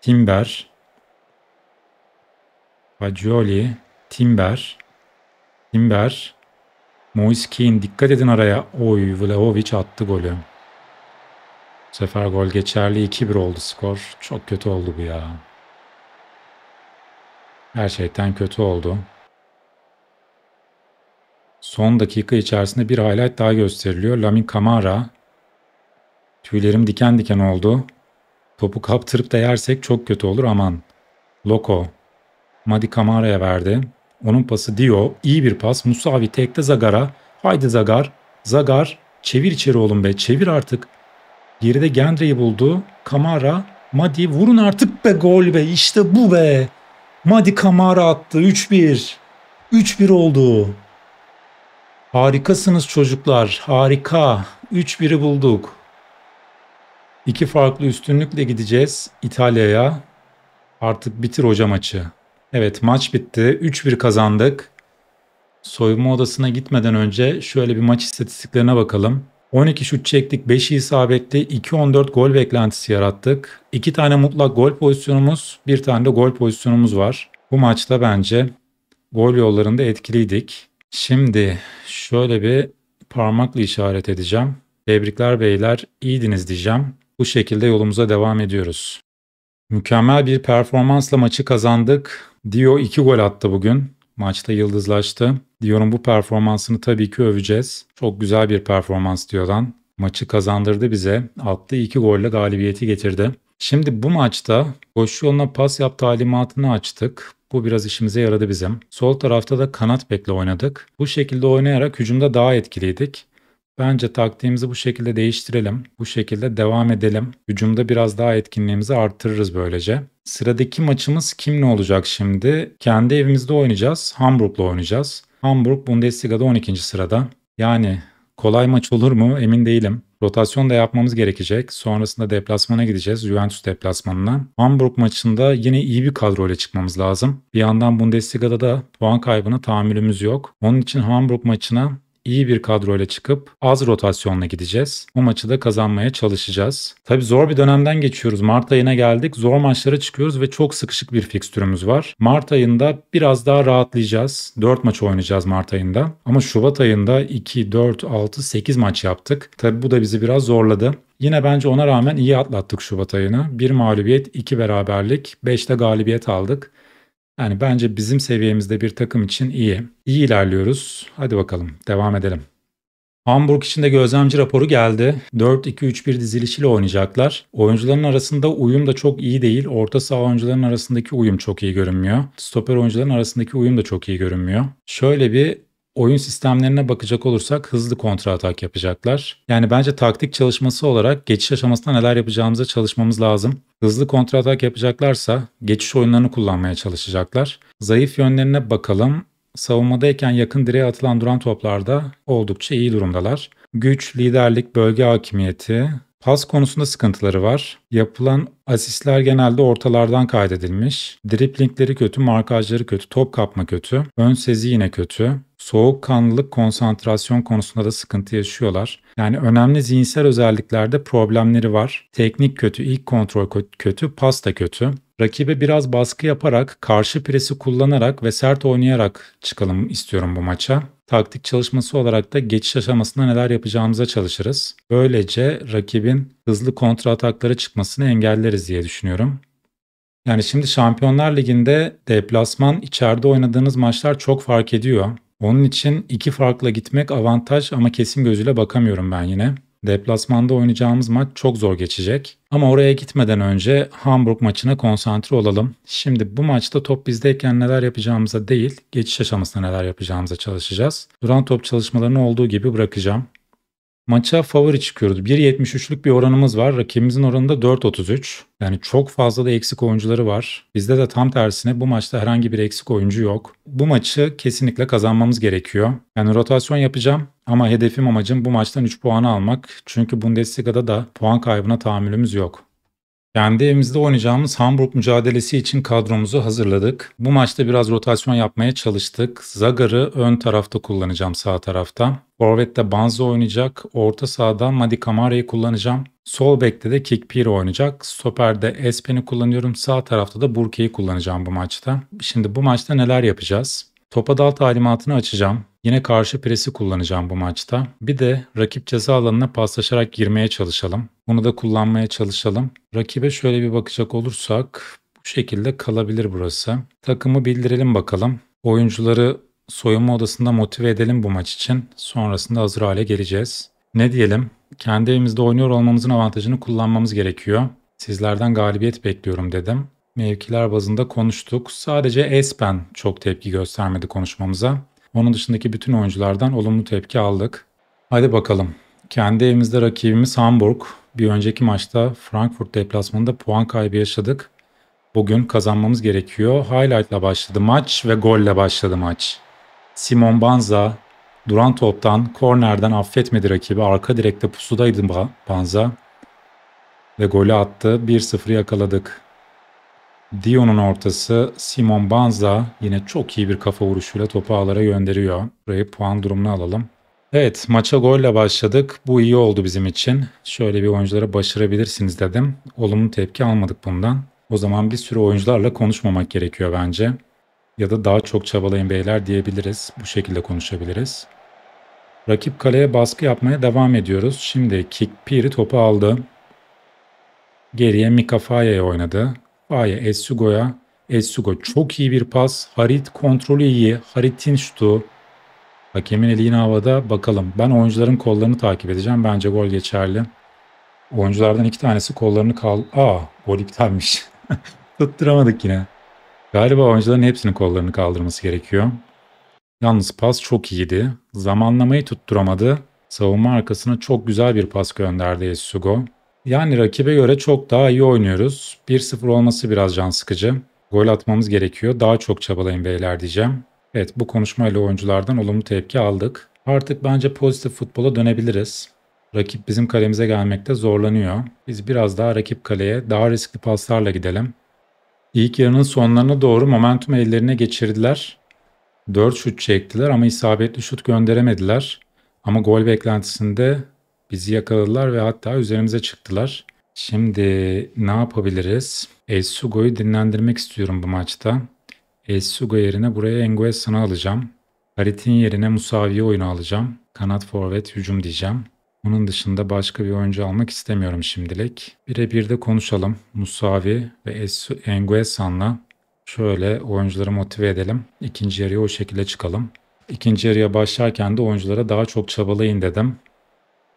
Timber. Fagioli. Timber. Timber. Moise Keane. Dikkat edin araya. Oy Vlahovic attı golü. Bu sefer gol geçerli 2-1 oldu skor. Çok kötü oldu bu ya. her şeyden kötü oldu. Son dakika içerisinde bir highlight daha gösteriliyor. Lamin Kamara. Tüylerim diken diken oldu. Topu kaptırıp da yersek çok kötü olur aman. Loko. Madi Kamara'ya verdi. Onun pası Dio. İyi bir pas. Musavi tekte Zagar'a. Haydi Zagar. Zagar. Çevir içeri oğlum be. Çevir artık. Geride Gendre'yi buldu. Kamara, Madi vurun artık be gol be işte bu be. Madi Kamara attı 3-1. 3-1 oldu. Harikasınız çocuklar. Harika. 3-1'i bulduk. İki farklı üstünlükle gideceğiz İtalya'ya. Artık bitir hoca maçı. Evet maç bitti. 3-1 kazandık. Soyunma odasına gitmeden önce şöyle bir maç istatistiklerine bakalım. 12 şut çektik, 5'i isabetli, 2-14 gol beklentisi yarattık. 2 tane mutlak gol pozisyonumuz, 1 tane de gol pozisyonumuz var. Bu maçta bence gol yollarında etkiliydik. Şimdi şöyle bir parmakla işaret edeceğim. Tebrikler beyler, iyiydiniz diyeceğim. Bu şekilde yolumuza devam ediyoruz. Mükemmel bir performansla maçı kazandık. Dio 2 gol attı bugün. Maçta yıldızlaştı. Diyorum bu performansını tabii ki öveceğiz. Çok güzel bir performans diyordan. Maçı kazandırdı bize. Attı iki golle galibiyeti getirdi. Şimdi bu maçta koşu yoluna pas yap talimatını açtık. Bu biraz işimize yaradı bizim. Sol tarafta da kanat bekle oynadık. Bu şekilde oynayarak hücumda daha etkiliydik. Bence taktiğimizi bu şekilde değiştirelim. Bu şekilde devam edelim. Hücumda biraz daha etkinliğimizi arttırırız böylece. Sıradaki maçımız kimle olacak şimdi? Kendi evimizde oynayacağız. Hamburg'la oynayacağız. Hamburg Bundesliga'da 12. sırada. Yani kolay maç olur mu emin değilim. Rotasyon da yapmamız gerekecek. Sonrasında deplasmana gideceğiz. Juventus deplasmanına. Hamburg maçında yine iyi bir kadroyla çıkmamız lazım. Bir yandan Bundesliga'da da puan kaybına tahammülümüz yok. Onun için Hamburg maçına iyi bir kadroyla çıkıp az rotasyonla gideceğiz. O maçı da kazanmaya çalışacağız. Tabii zor bir dönemden geçiyoruz. Mart ayına geldik. Zor maçlara çıkıyoruz ve çok sıkışık bir fikstürümüz var. Mart ayında biraz daha rahatlayacağız. 4 maç oynayacağız Mart ayında. Ama Şubat ayında 2, 4, 6, 8 maç yaptık. Tabii bu da bizi biraz zorladı. Yine bence ona rağmen iyi atlattık Şubat ayını. Bir mağlubiyet, iki beraberlik, 5 de galibiyet aldık. Yani bence bizim seviyemizde bir takım için iyi. İyi ilerliyoruz. Hadi bakalım devam edelim. Hamburg için de gözlemci raporu geldi. 4-2-3-1 dizilişiyle oynayacaklar. Oyuncuların arasında uyum da çok iyi değil. Orta saha oyuncuların arasındaki uyum çok iyi görünmüyor. Stoper oyuncuların arasındaki uyum da çok iyi görünmüyor. Şöyle bir oyun sistemlerine bakacak olursak hızlı kontra atak yapacaklar. Yani bence taktik çalışması olarak geçiş aşamasında neler yapacağımıza çalışmamız lazım. Hızlı kontra atak yapacaklarsa geçiş oyunlarını kullanmaya çalışacaklar. Zayıf yönlerine bakalım. Savunmadayken yakın direğe atılan duran toplarda oldukça iyi durumdalar. Güç, liderlik, bölge hakimiyeti, Pas konusunda sıkıntıları var. Yapılan asistler genelde ortalardan kaydedilmiş. Driplingleri kötü, markajları kötü, top kapma kötü, ön sezi yine kötü. Soğukkanlılık, konsantrasyon konusunda da sıkıntı yaşıyorlar. Yani önemli zihinsel özelliklerde problemleri var. Teknik kötü, ilk kontrol kötü, pas da kötü. Rakibe biraz baskı yaparak, karşı presi kullanarak ve sert oynayarak çıkalım istiyorum bu maça taktik çalışması olarak da geçiş aşamasında neler yapacağımıza çalışırız. Böylece rakibin hızlı kontra ataklara çıkmasını engelleriz diye düşünüyorum. Yani şimdi Şampiyonlar Ligi'nde deplasman içeride oynadığınız maçlar çok fark ediyor. Onun için iki farkla gitmek avantaj ama kesin gözüyle bakamıyorum ben yine. Deplasmanda oynayacağımız maç çok zor geçecek. Ama oraya gitmeden önce Hamburg maçına konsantre olalım. Şimdi bu maçta top bizdeyken neler yapacağımıza değil, geçiş aşamasında neler yapacağımıza çalışacağız. Duran top çalışmalarını olduğu gibi bırakacağım. Maça favori çıkıyoruz. 1.73'lük bir oranımız var. Rakibimizin oranı da 4.33. Yani çok fazla da eksik oyuncuları var. Bizde de tam tersine bu maçta herhangi bir eksik oyuncu yok. Bu maçı kesinlikle kazanmamız gerekiyor. Yani rotasyon yapacağım ama hedefim amacım bu maçtan 3 puan almak. Çünkü Bundesliga'da da puan kaybına tahammülümüz yok. Kendi evimizde oynayacağımız Hamburg mücadelesi için kadromuzu hazırladık. Bu maçta biraz rotasyon yapmaya çalıştık. Zagar'ı ön tarafta kullanacağım sağ tarafta. Forvet'te Banzo oynayacak. Orta sahada Madi Kamara'yı kullanacağım. Sol bekte de Kikpir oynayacak. Stoper'de Espen'i kullanıyorum. Sağ tarafta da Burke'yi kullanacağım bu maçta. Şimdi bu maçta neler yapacağız? Topa dal talimatını açacağım. Yine karşı presi kullanacağım bu maçta. Bir de rakip ceza alanına paslaşarak girmeye çalışalım. Bunu da kullanmaya çalışalım. Rakibe şöyle bir bakacak olursak bu şekilde kalabilir burası. Takımı bildirelim bakalım. Oyuncuları soyunma odasında motive edelim bu maç için. Sonrasında hazır hale geleceğiz. Ne diyelim? Kendi evimizde oynuyor olmamızın avantajını kullanmamız gerekiyor. Sizlerden galibiyet bekliyorum dedim. Mevkiler bazında konuştuk. Sadece Espen çok tepki göstermedi konuşmamıza. Onun dışındaki bütün oyunculardan olumlu tepki aldık. Hadi bakalım. Kendi evimizde rakibimiz Hamburg. Bir önceki maçta Frankfurt deplasmanında puan kaybı yaşadık. Bugün kazanmamız gerekiyor. Highlight'la başladı maç ve golle başladı maç. Simon Banza duran toptan, kornerden affetmedi rakibi. Arka direkte pusudaydı Banza ve golü attı. 1-0 yakaladık. Dion'un ortası Simon Banza yine çok iyi bir kafa vuruşuyla topu ağlara gönderiyor. Burayı puan durumuna alalım. Evet maça golle başladık. Bu iyi oldu bizim için. Şöyle bir oyunculara başarabilirsiniz dedim. Olumlu tepki almadık bundan. O zaman bir sürü oyuncularla konuşmamak gerekiyor bence. Ya da daha çok çabalayın beyler diyebiliriz. Bu şekilde konuşabiliriz. Rakip kaleye baskı yapmaya devam ediyoruz. Şimdi Kick Piri topu aldı. Geriye Mika Faye'ye oynadı. A'ya Essugo'ya. Essugo çok iyi bir pas. Harit kontrolü iyi. Harit'in şutu. Hakemin eli yine havada. Bakalım. Ben oyuncuların kollarını takip edeceğim. Bence gol geçerli. Oyunculardan iki tanesi kollarını kal... Aa gol iptalmiş. Tutturamadık yine. Galiba oyuncuların hepsinin kollarını kaldırması gerekiyor. Yalnız pas çok iyiydi. Zamanlamayı tutturamadı. Savunma arkasına çok güzel bir pas gönderdi Essugo. Yani rakibe göre çok daha iyi oynuyoruz. 1-0 olması biraz can sıkıcı. Gol atmamız gerekiyor. Daha çok çabalayın beyler diyeceğim. Evet bu konuşmayla oyunculardan olumlu tepki aldık. Artık bence pozitif futbola dönebiliriz. Rakip bizim kalemize gelmekte zorlanıyor. Biz biraz daha rakip kaleye daha riskli paslarla gidelim. İlk yarının sonlarına doğru momentum ellerine geçirdiler. 4 şut çektiler ama isabetli şut gönderemediler. Ama gol beklentisinde Bizi yakaladılar ve hatta üzerimize çıktılar. Şimdi ne yapabiliriz? El Sugo'yu dinlendirmek istiyorum bu maçta. El Sugo yerine buraya Enguessan'ı alacağım. Harit'in yerine Musavi oyunu alacağım. Kanat forvet hücum diyeceğim. Onun dışında başka bir oyuncu almak istemiyorum şimdilik. Birebir de konuşalım. Musavi ve Enguessan'la şöyle oyuncuları motive edelim. İkinci yarıya o şekilde çıkalım. İkinci yarıya başlarken de oyunculara daha çok çabalayın dedim.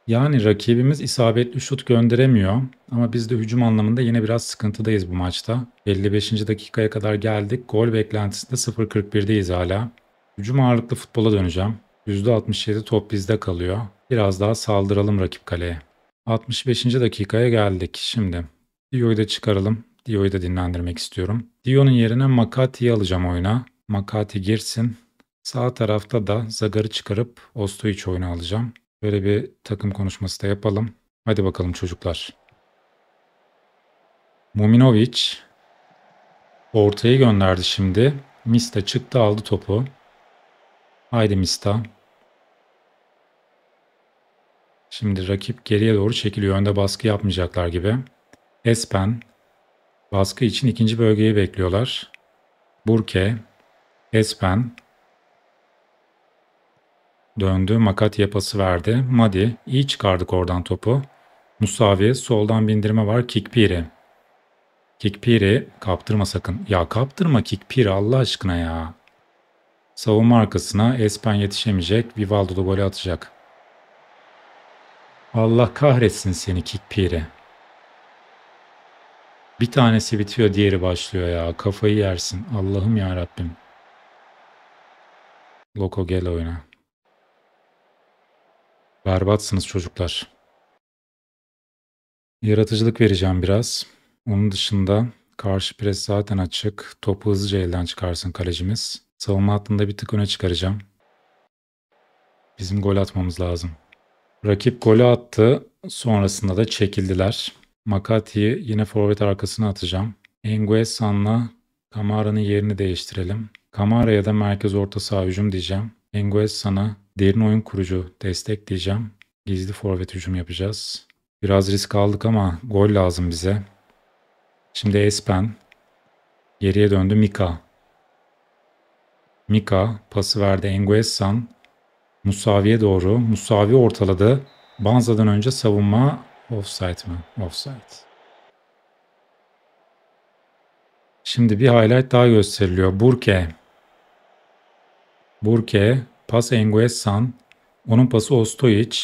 Yani rakibimiz isabetli şut gönderemiyor ama biz de hücum anlamında yine biraz sıkıntıdayız bu maçta. 55. dakikaya kadar geldik. Gol beklentisinde 0.41'deyiz hala. Hücum ağırlıklı futbola döneceğim. %67 top bizde kalıyor. Biraz daha saldıralım rakip kaleye. 65. dakikaya geldik şimdi. Dio'yu da çıkaralım. Dio'yu da dinlendirmek istiyorum. Dio'nun yerine Makati'yi alacağım oyuna. Makati girsin. Sağ tarafta da Zagar'ı çıkarıp Ostoiç oyunu alacağım. Böyle bir takım konuşması da yapalım. Hadi bakalım çocuklar. Muminovic ortayı gönderdi şimdi. Mista çıktı aldı topu. Haydi Mista. Şimdi rakip geriye doğru çekiliyor. Önde baskı yapmayacaklar gibi. Espen. Baskı için ikinci bölgeyi bekliyorlar. Burke. Espen. Döndü makat yapası verdi. Madi iyi çıkardık oradan topu. Musavi soldan bindirme var Kikpiri. Kikpiri kaptırma sakın. Ya kaptırma Kikpiri Allah aşkına ya. Savunma arkasına Espen yetişemeyecek. Vivaldo da golü atacak. Allah kahretsin seni Kikpiri. Bir tanesi bitiyor diğeri başlıyor ya. Kafayı yersin. Allah'ım ya Rabbim. Loco gel oyna. Berbatsınız çocuklar. Yaratıcılık vereceğim biraz. Onun dışında karşı pres zaten açık. Topu hızlıca elden çıkarsın kalecimiz. Savunma hattında bir tık öne çıkaracağım. Bizim gol atmamız lazım. Rakip golü attı. Sonrasında da çekildiler. Makati'yi yine forvet arkasına atacağım. Enguesan'la Kamara'nın yerini değiştirelim. Kamara'ya da merkez orta sağ hücum diyeceğim. Enguesan'a Derin oyun kurucu destekleyeceğim. Gizli forvet hücum yapacağız. Biraz risk aldık ama gol lazım bize. Şimdi Espen. Geriye döndü Mika. Mika pası verdi Enguessan. Musavi'ye doğru. Musavi ortaladı. Banza'dan önce savunma offside mi? Offside. Şimdi bir highlight daha gösteriliyor. Burke. Burke Pas Enguessan. Onun pası Ostojic.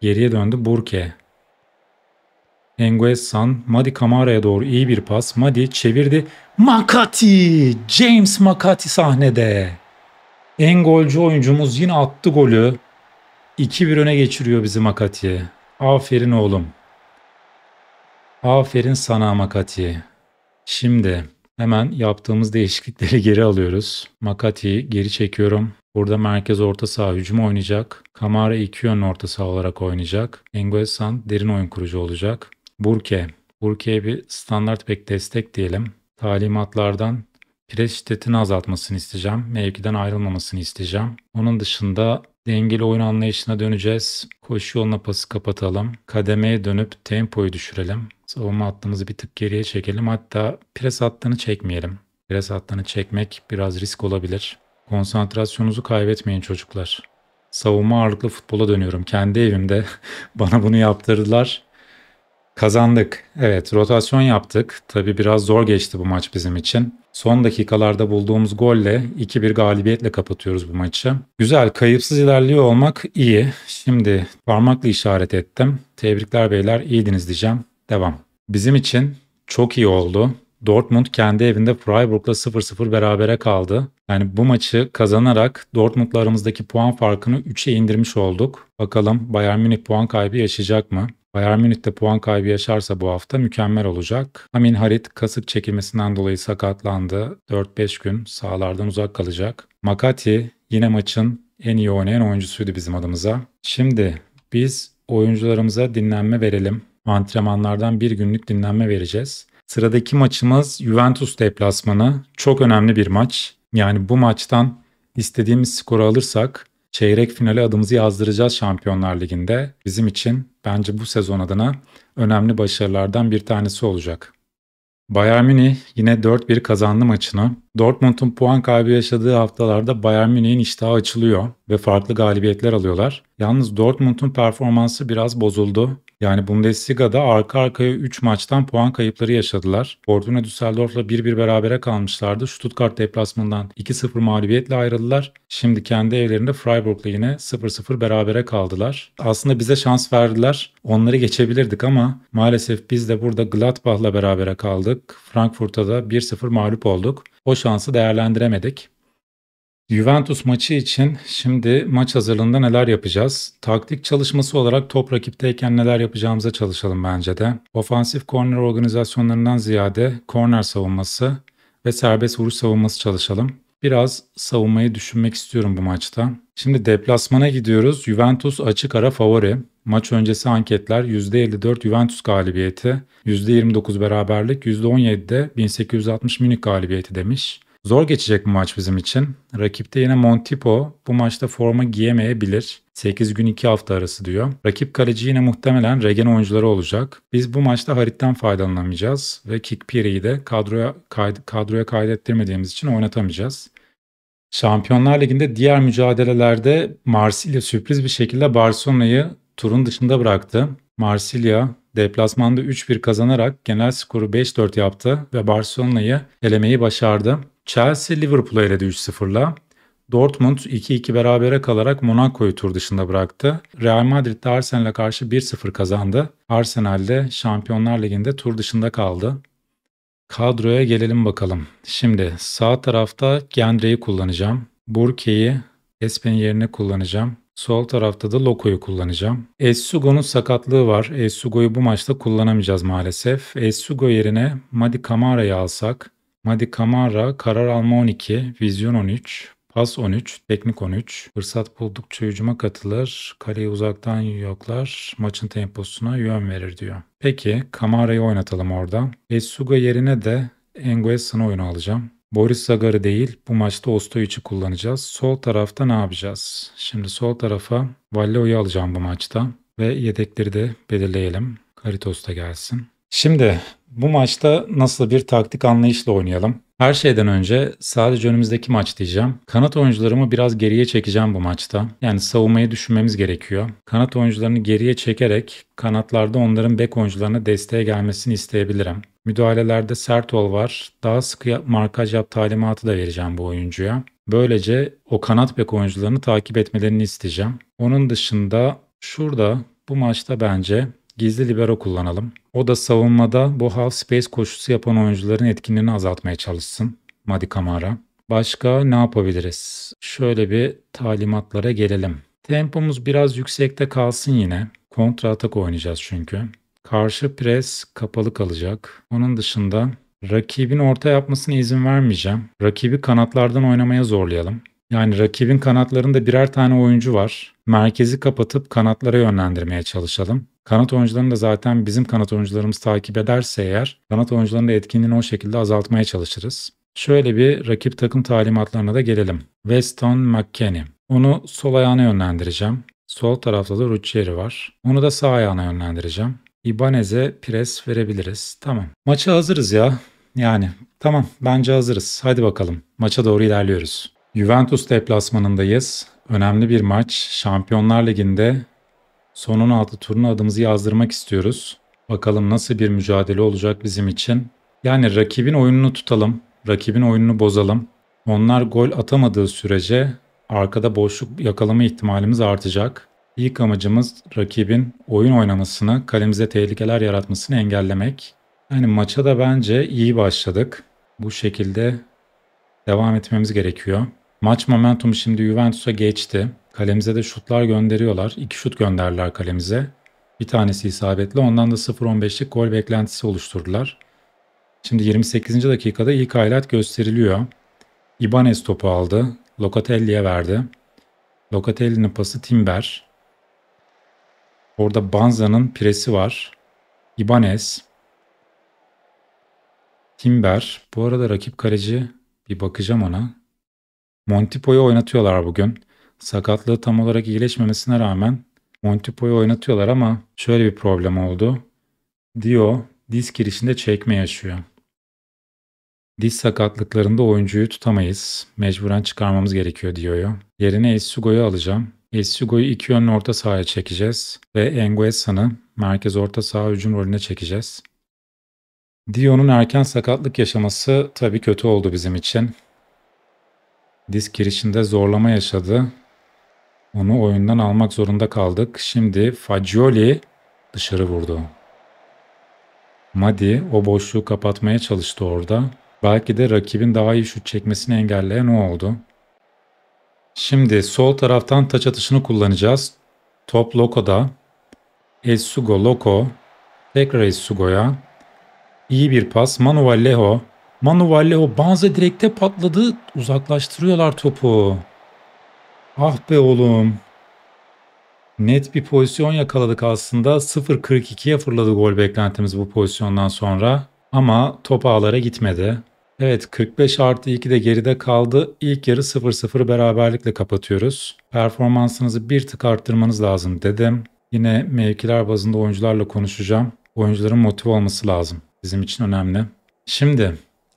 Geriye döndü Burke. Enguessan Madi Kamara'ya doğru iyi bir pas. Madi çevirdi. Makati! James Makati sahnede. En golcü oyuncumuz yine attı golü. 2-1 öne geçiriyor bizi Makati'ye. Aferin oğlum. Aferin sana Makati. Şimdi hemen yaptığımız değişiklikleri geri alıyoruz. Makati'yi geri çekiyorum. Burada merkez orta saha hücumu oynayacak. Kamara iki yönlü orta saha olarak oynayacak. Enguesan derin oyun kurucu olacak. Burke. Burke'ye bir standart bek destek diyelim. Talimatlardan pres şiddetini azaltmasını isteyeceğim. Mevkiden ayrılmamasını isteyeceğim. Onun dışında dengeli oyun anlayışına döneceğiz. Koşu yoluna pası kapatalım. Kademeye dönüp tempoyu düşürelim. Savunma hattımızı bir tık geriye çekelim. Hatta pres hattını çekmeyelim. Pres hattını çekmek biraz risk olabilir. Konsantrasyonunuzu kaybetmeyin çocuklar. Savunma ağırlıklı futbola dönüyorum. Kendi evimde bana bunu yaptırdılar. Kazandık. Evet rotasyon yaptık. Tabi biraz zor geçti bu maç bizim için. Son dakikalarda bulduğumuz golle 2-1 galibiyetle kapatıyoruz bu maçı. Güzel kayıpsız ilerliyor olmak iyi. Şimdi parmakla işaret ettim. Tebrikler beyler iyiydiniz diyeceğim. Devam. Bizim için çok iyi oldu. Dortmund kendi evinde Freiburg'la 0-0 berabere kaldı. Yani bu maçı kazanarak Dortmund'la aramızdaki puan farkını 3'e indirmiş olduk. Bakalım Bayern Münih puan kaybı yaşayacak mı? Bayern Münih puan kaybı yaşarsa bu hafta mükemmel olacak. Amin Harit kasık çekilmesinden dolayı sakatlandı. 4-5 gün sahalardan uzak kalacak. Makati yine maçın en iyi oynayan oyuncusuydu bizim adımıza. Şimdi biz oyuncularımıza dinlenme verelim. Antrenmanlardan bir günlük dinlenme vereceğiz. Sıradaki maçımız Juventus deplasmanı. Çok önemli bir maç. Yani bu maçtan istediğimiz skoru alırsak çeyrek finale adımızı yazdıracağız Şampiyonlar Ligi'nde. Bizim için bence bu sezon adına önemli başarılardan bir tanesi olacak. Bayern Münih yine 4-1 kazandı maçını. Dortmund'un puan kaybı yaşadığı haftalarda Bayern Münih'in iştahı açılıyor ve farklı galibiyetler alıyorlar. Yalnız Dortmund'un performansı biraz bozuldu. Yani Bundesliga'da arka arkaya 3 maçtan puan kayıpları yaşadılar. Fortuna Düsseldorf'la 1-1 berabere kalmışlardı. Stuttgart deplasmanından 2-0 mağlubiyetle ayrıldılar. Şimdi kendi evlerinde Freiburg'la yine 0-0 berabere kaldılar. Aslında bize şans verdiler. Onları geçebilirdik ama maalesef biz de burada Gladbach'la berabere kaldık. Frankfurt'a da 1-0 mağlup olduk. O şansı değerlendiremedik. Juventus maçı için şimdi maç hazırlığında neler yapacağız? Taktik çalışması olarak top rakipteyken neler yapacağımıza çalışalım bence de. Ofansif korner organizasyonlarından ziyade korner savunması ve serbest vuruş savunması çalışalım. Biraz savunmayı düşünmek istiyorum bu maçta. Şimdi deplasmana gidiyoruz. Juventus açık ara favori. Maç öncesi anketler %54 Juventus galibiyeti, %29 beraberlik, %17 de 1860 Münih galibiyeti demiş. Zor geçecek bu maç bizim için. Rakipte yine Montipo bu maçta forma giyemeyebilir. 8 gün 2 hafta arası diyor. Rakip kaleci yine muhtemelen regen oyuncuları olacak. Biz bu maçta haritten faydalanamayacağız ve Kikpiri'yi de kadroya, kayd kadroya kaydettirmediğimiz için oynatamayacağız. Şampiyonlar Ligi'nde diğer mücadelelerde Marsilya sürpriz bir şekilde Barcelona'yı turun dışında bıraktı. Marsilya deplasmanda 3-1 kazanarak genel skoru 5-4 yaptı ve Barcelona'yı elemeyi başardı. Chelsea Liverpool'a eledi 3-0'la. Dortmund 2-2 berabere kalarak Monaco'yu tur dışında bıraktı. Real Madrid de Arsenal'e karşı 1-0 kazandı. Arsenal de Şampiyonlar Ligi'nde tur dışında kaldı. Kadroya gelelim bakalım. Şimdi sağ tarafta Gendre'yi kullanacağım. Burke'yi Espen yerine kullanacağım. Sol tarafta da Loko'yu kullanacağım. Essugo'nun sakatlığı var. Essugo'yu bu maçta kullanamayacağız maalesef. Essugo yerine Madi Kamara'yı alsak Madi Kamara karar alma 12, vizyon 13, Pas 13, teknik 13. Fırsat buldukça hücuma katılır, kaleyi uzaktan yoklar, maçın temposuna yön verir diyor. Peki Kamara'yı oynatalım orada. Esuga yerine de Enguessan'ı oyunu alacağım. Boris Zagar'ı değil bu maçta Ostoyic'i kullanacağız. Sol tarafta ne yapacağız? Şimdi sol tarafa Valleo'yu alacağım bu maçta ve yedekleri de belirleyelim. Karitos da gelsin. Şimdi bu maçta nasıl bir taktik anlayışla oynayalım? Her şeyden önce sadece önümüzdeki maç diyeceğim. Kanat oyuncularımı biraz geriye çekeceğim bu maçta. Yani savunmayı düşünmemiz gerekiyor. Kanat oyuncularını geriye çekerek kanatlarda onların bek oyuncularına desteğe gelmesini isteyebilirim. Müdahalelerde sert ol var. Daha sıkı markaj yap talimatı da vereceğim bu oyuncuya. Böylece o kanat bek oyuncularını takip etmelerini isteyeceğim. Onun dışında şurada bu maçta bence gizli libero kullanalım. O da savunmada bu half space koşusu yapan oyuncuların etkinliğini azaltmaya çalışsın. Madi Kamara. Başka ne yapabiliriz? Şöyle bir talimatlara gelelim. Tempomuz biraz yüksekte kalsın yine. Kontra atak oynayacağız çünkü. Karşı pres kapalı kalacak. Onun dışında rakibin orta yapmasına izin vermeyeceğim. Rakibi kanatlardan oynamaya zorlayalım. Yani rakibin kanatlarında birer tane oyuncu var merkezi kapatıp kanatlara yönlendirmeye çalışalım. Kanat oyuncularını da zaten bizim kanat oyuncularımız takip ederse eğer kanat oyuncularının da etkinliğini o şekilde azaltmaya çalışırız. Şöyle bir rakip takım talimatlarına da gelelim. Weston McKennie. Onu sol ayağına yönlendireceğim. Sol tarafta da Ruccieri var. Onu da sağ ayağına yönlendireceğim. Ibanez'e pres verebiliriz. Tamam. Maça hazırız ya. Yani tamam bence hazırız. Hadi bakalım. Maça doğru ilerliyoruz. Juventus deplasmanındayız önemli bir maç. Şampiyonlar Ligi'nde son 16 turuna adımızı yazdırmak istiyoruz. Bakalım nasıl bir mücadele olacak bizim için. Yani rakibin oyununu tutalım, rakibin oyununu bozalım. Onlar gol atamadığı sürece arkada boşluk yakalama ihtimalimiz artacak. İlk amacımız rakibin oyun oynamasını, kalemize tehlikeler yaratmasını engellemek. Yani maça da bence iyi başladık. Bu şekilde devam etmemiz gerekiyor. Maç momentumu şimdi Juventus'a geçti. Kalemize de şutlar gönderiyorlar. İki şut gönderdiler kalemize. Bir tanesi isabetli. Ondan da 0-15'lik gol beklentisi oluşturdular. Şimdi 28. dakikada ilk highlight gösteriliyor. Ibanez topu aldı. Locatelli'ye verdi. Locatelli'nin pası Timber. Orada Banza'nın presi var. Ibanez. Timber. Bu arada rakip kaleci bir bakacağım ona. Montipo'yu oynatıyorlar bugün. Sakatlığı tam olarak iyileşmemesine rağmen Montipo'yu oynatıyorlar ama şöyle bir problem oldu. Dio diz girişinde çekme yaşıyor. Diz sakatlıklarında oyuncuyu tutamayız. Mecburen çıkarmamız gerekiyor Dio'yu. Yerine Essugo'yu alacağım. Essugo'yu iki yönlü orta sahaya çekeceğiz ve Enguesa'nı merkez orta saha hücum rolüne çekeceğiz. Dio'nun erken sakatlık yaşaması tabii kötü oldu bizim için disk girişinde zorlama yaşadı. Onu oyundan almak zorunda kaldık. Şimdi Fagioli dışarı vurdu. Madi o boşluğu kapatmaya çalıştı orada. Belki de rakibin daha iyi şut çekmesini engelleyen o oldu. Şimdi sol taraftan taç atışını kullanacağız. Top Loko'da. Esugo Loko. Tekrar Esugo'ya. İyi bir pas. Manuel Leho o Banza direkte patladı. Uzaklaştırıyorlar topu. Ah be oğlum. Net bir pozisyon yakaladık aslında. 0-42'ye fırladı gol beklentimiz bu pozisyondan sonra. Ama top ağlara gitmedi. Evet 45 artı 2 de geride kaldı. İlk yarı 0-0 beraberlikle kapatıyoruz. Performansınızı bir tık arttırmanız lazım dedim. Yine mevkiler bazında oyuncularla konuşacağım. Oyuncuların motive olması lazım. Bizim için önemli. Şimdi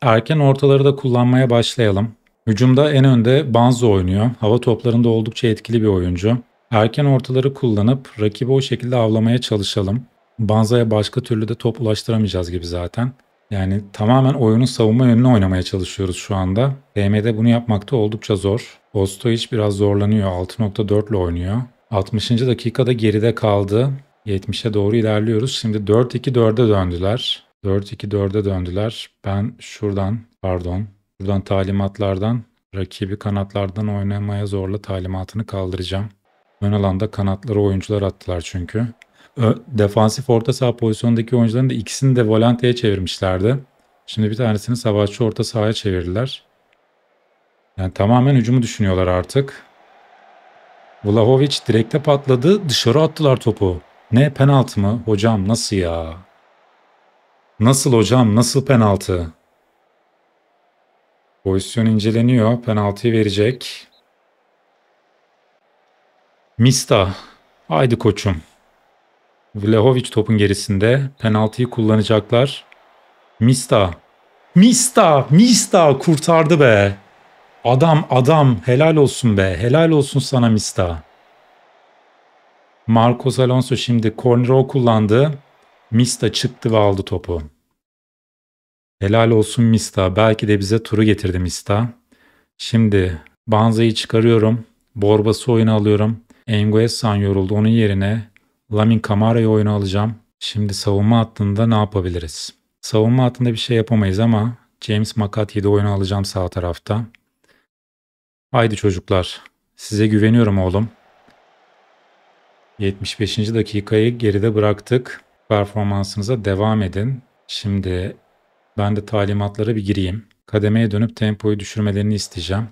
erken ortaları da kullanmaya başlayalım. Hücumda en önde Banzo oynuyor. Hava toplarında oldukça etkili bir oyuncu. Erken ortaları kullanıp rakibi o şekilde avlamaya çalışalım. Banza'ya başka türlü de top ulaştıramayacağız gibi zaten. Yani tamamen oyunun savunma yönünü oynamaya çalışıyoruz şu anda. DM'de bunu yapmakta oldukça zor. Ostoiç biraz zorlanıyor. 6.4 ile oynuyor. 60. dakikada geride kaldı. 70'e doğru ilerliyoruz. Şimdi 4-2-4'e döndüler. 4-2-4'e döndüler. Ben şuradan pardon şuradan talimatlardan rakibi kanatlardan oynamaya zorla talimatını kaldıracağım. Ön alanda kanatları oyuncular attılar çünkü. Defansif orta saha pozisyondaki oyuncuların da ikisini de volanteye çevirmişlerdi. Şimdi bir tanesini savaşçı orta sahaya çevirdiler. Yani tamamen hücumu düşünüyorlar artık. Vlahovic direkte patladı. Dışarı attılar topu. Ne penaltı mı? Hocam nasıl ya? Nasıl hocam? Nasıl penaltı? Pozisyon inceleniyor. Penaltıyı verecek. Mista. Haydi koçum. Vlahovic topun gerisinde. Penaltıyı kullanacaklar. Mista. Mista. Mista kurtardı be. Adam adam helal olsun be. Helal olsun sana Mista. Marcos Alonso şimdi corner'ı kullandı. Mista çıktı ve aldı topu. Helal olsun Mista. Belki de bize turu getirdi Mista. Şimdi Banza'yı çıkarıyorum. Borbası oyunu alıyorum. Enguessan yoruldu. Onun yerine Lamin Kamara'yı oyunu alacağım. Şimdi savunma hattında ne yapabiliriz? Savunma hattında bir şey yapamayız ama James McCarthy'yi de oyunu alacağım sağ tarafta. Haydi çocuklar. Size güveniyorum oğlum. 75. dakikayı geride bıraktık performansınıza devam edin. Şimdi ben de talimatlara bir gireyim. Kademeye dönüp tempoyu düşürmelerini isteyeceğim.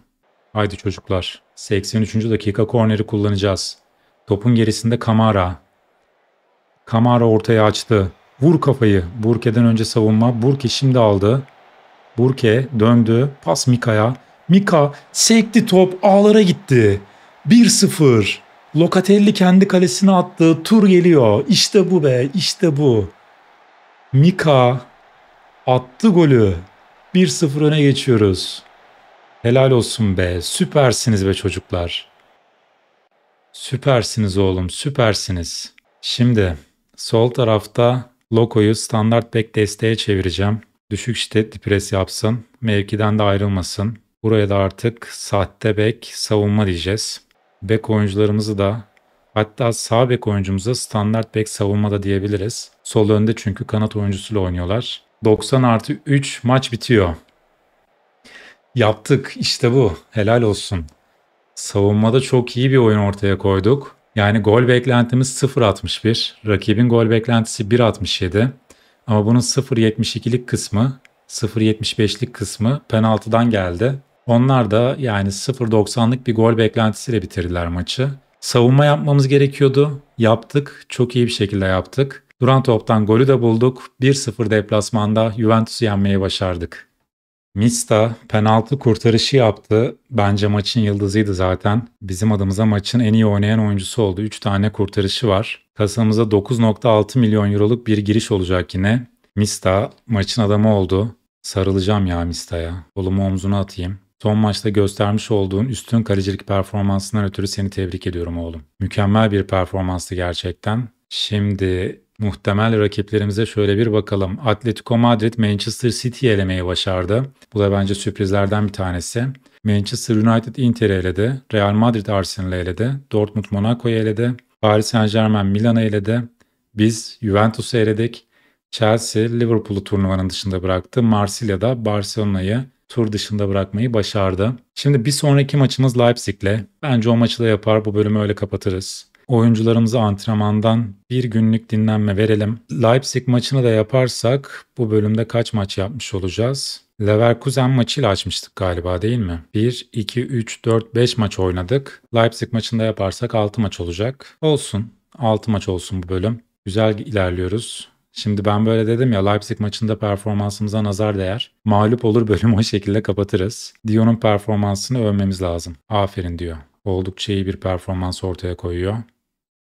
Haydi çocuklar. 83. dakika korneri kullanacağız. Topun gerisinde Kamara. Kamara ortaya açtı. Vur kafayı. Burke'den önce savunma. Burke şimdi aldı. Burke döndü. Pas Mika'ya. Mika sekti top ağlara gitti. 1-0. Locatelli kendi kalesine attığı tur geliyor. İşte bu be, işte bu. Mika attı golü. 1-0 öne geçiyoruz. Helal olsun be. Süpersiniz be çocuklar. Süpersiniz oğlum, süpersiniz. Şimdi sol tarafta Loko'yu standart bek desteğe çevireceğim. Düşük şiddetli pres yapsın. Mevkiden de ayrılmasın. Buraya da artık sahte bek savunma diyeceğiz bek oyuncularımızı da hatta sağ bek oyuncumuza standart bek savunma da diyebiliriz. Sol önde çünkü kanat oyuncusuyla oynuyorlar. 90 artı 3 maç bitiyor. Yaptık işte bu. Helal olsun. Savunmada çok iyi bir oyun ortaya koyduk. Yani gol beklentimiz 0.61. Rakibin gol beklentisi 1.67. Ama bunun 0.72'lik kısmı, 0.75'lik kısmı penaltıdan geldi. Onlar da yani 0-90'lık bir gol beklentisiyle bitirdiler maçı. Savunma yapmamız gerekiyordu. Yaptık. Çok iyi bir şekilde yaptık. Duran toptan golü de bulduk. 1-0 deplasmanda Juventus'u yenmeyi başardık. Mista penaltı kurtarışı yaptı. Bence maçın yıldızıydı zaten. Bizim adımıza maçın en iyi oynayan oyuncusu oldu. 3 tane kurtarışı var. Kasamıza 9.6 milyon euroluk bir giriş olacak yine. Mista maçın adamı oldu. Sarılacağım ya Mista'ya. Kolumu omzuna atayım. Son maçta göstermiş olduğun üstün kalecilik performansından ötürü seni tebrik ediyorum oğlum. Mükemmel bir performanstı gerçekten. Şimdi muhtemel rakiplerimize şöyle bir bakalım. Atletico Madrid Manchester City elemeyi başardı. Bu da bence sürprizlerden bir tanesi. Manchester United Inter eledi. Real Madrid Arsenal eledi. Dortmund Monaco'yu eledi. Paris Saint Germain Milan'ı eledi. Biz Juventus'u eledik. Chelsea Liverpool'u turnuvanın dışında bıraktı. Marsilya'da Barcelona'yı tur dışında bırakmayı başardı. Şimdi bir sonraki maçımız Leipzig'le. Bence o maçı da yapar. Bu bölümü öyle kapatırız. Oyuncularımıza antrenmandan bir günlük dinlenme verelim. Leipzig maçını da yaparsak bu bölümde kaç maç yapmış olacağız? Leverkusen maçıyla açmıştık galiba değil mi? 1, 2, 3, 4, 5 maç oynadık. Leipzig maçında yaparsak 6 maç olacak. Olsun. 6 maç olsun bu bölüm. Güzel ilerliyoruz. Şimdi ben böyle dedim ya Leipzig maçında performansımıza nazar değer. Mağlup olur bölümü o şekilde kapatırız. Dion'un performansını övmemiz lazım. Aferin diyor. Oldukça iyi bir performans ortaya koyuyor.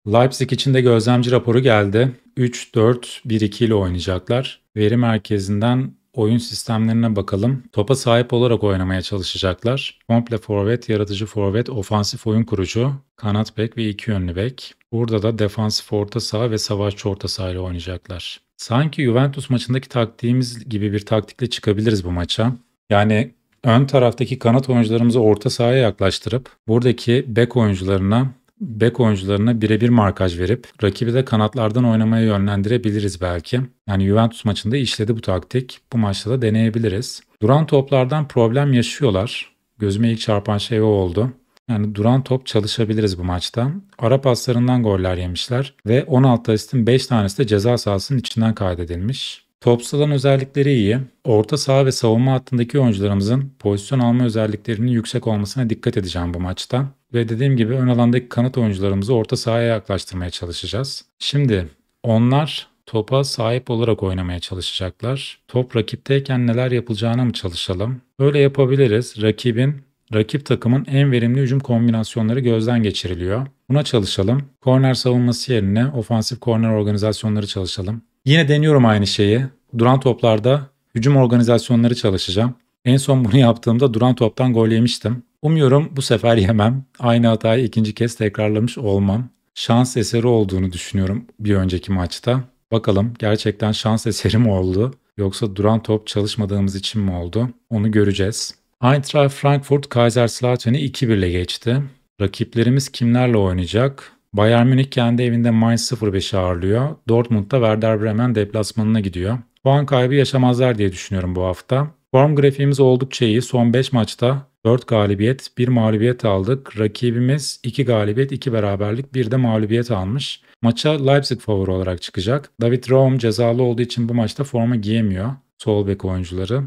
Leipzig için de gözlemci raporu geldi. 3-4-1-2 ile oynayacaklar. Veri merkezinden oyun sistemlerine bakalım. Topa sahip olarak oynamaya çalışacaklar. Komple forvet, yaratıcı forvet, ofansif oyun kurucu, kanat bek ve iki yönlü bek. Burada da defansif orta saha ve savaşçı orta saha ile oynayacaklar. Sanki Juventus maçındaki taktiğimiz gibi bir taktikle çıkabiliriz bu maça. Yani ön taraftaki kanat oyuncularımızı orta sahaya yaklaştırıp buradaki bek oyuncularına bek oyuncularına birebir markaj verip rakibi de kanatlardan oynamaya yönlendirebiliriz belki. Yani Juventus maçında işledi bu taktik. Bu maçta da deneyebiliriz. Duran toplardan problem yaşıyorlar. Gözüme ilk çarpan şey o oldu. Yani duran top çalışabiliriz bu maçta. Ara paslarından goller yemişler ve 16 asistin 5 tanesi de ceza sahasının içinden kaydedilmiş. Topsalan özellikleri iyi. Orta saha ve savunma hattındaki oyuncularımızın pozisyon alma özelliklerinin yüksek olmasına dikkat edeceğim bu maçta. Ve dediğim gibi ön alandaki kanat oyuncularımızı orta sahaya yaklaştırmaya çalışacağız. Şimdi onlar topa sahip olarak oynamaya çalışacaklar. Top rakipteyken neler yapılacağına mı çalışalım? Öyle yapabiliriz. Rakibin Rakip takımın en verimli hücum kombinasyonları gözden geçiriliyor. Buna çalışalım. Korner savunması yerine ofansif korner organizasyonları çalışalım. Yine deniyorum aynı şeyi. Duran toplarda hücum organizasyonları çalışacağım. En son bunu yaptığımda duran toptan gol yemiştim. Umuyorum bu sefer yemem. Aynı hatayı ikinci kez tekrarlamış olmam. Şans eseri olduğunu düşünüyorum bir önceki maçta. Bakalım gerçekten şans eseri mi oldu yoksa duran top çalışmadığımız için mi oldu? Onu göreceğiz. Eintracht Frankfurt Kaiserslautern'i 2-1 ile geçti. Rakiplerimiz kimlerle oynayacak? Bayern Münih kendi evinde Mainz 05'i ağırlıyor. Dortmund da Werder Bremen deplasmanına gidiyor. Puan kaybı yaşamazlar diye düşünüyorum bu hafta. Form grafiğimiz oldukça iyi. Son 5 maçta 4 galibiyet, 1 mağlubiyet aldık. Rakibimiz 2 galibiyet, 2 beraberlik, 1 de mağlubiyet almış. Maça Leipzig favori olarak çıkacak. David Raum cezalı olduğu için bu maçta forma giyemiyor. Sol bek oyuncuları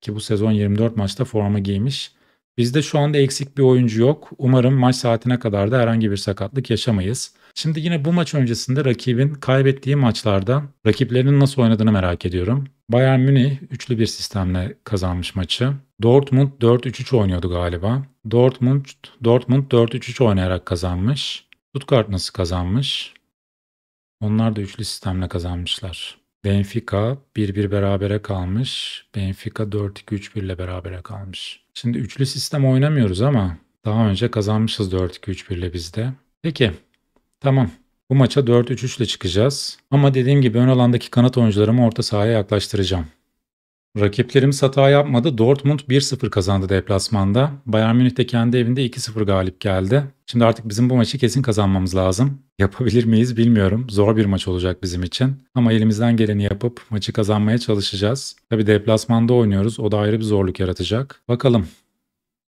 ki bu sezon 24 maçta forma giymiş. Bizde şu anda eksik bir oyuncu yok. Umarım maç saatine kadar da herhangi bir sakatlık yaşamayız. Şimdi yine bu maç öncesinde rakibin kaybettiği maçlarda rakiplerinin nasıl oynadığını merak ediyorum. Bayern Münih üçlü bir sistemle kazanmış maçı. Dortmund 4-3-3 oynuyordu galiba. Dortmund Dortmund 4-3-3 oynayarak kazanmış. Stuttgart nasıl kazanmış? Onlar da üçlü sistemle kazanmışlar. Benfica 1-1 berabere kalmış. Benfica 4-2-3-1 ile berabere kalmış. Şimdi üçlü sistem oynamıyoruz ama daha önce kazanmışız 4-2-3-1 ile bizde. Peki Tamam. Bu maça 4-3-3 ile çıkacağız. Ama dediğim gibi ön alandaki kanat oyuncularımı orta sahaya yaklaştıracağım. Rakiplerimiz hata yapmadı. Dortmund 1-0 kazandı deplasmanda. Bayern Münih de kendi evinde 2-0 galip geldi. Şimdi artık bizim bu maçı kesin kazanmamız lazım. Yapabilir miyiz bilmiyorum. Zor bir maç olacak bizim için. Ama elimizden geleni yapıp maçı kazanmaya çalışacağız. Tabi deplasmanda oynuyoruz. O da ayrı bir zorluk yaratacak. Bakalım.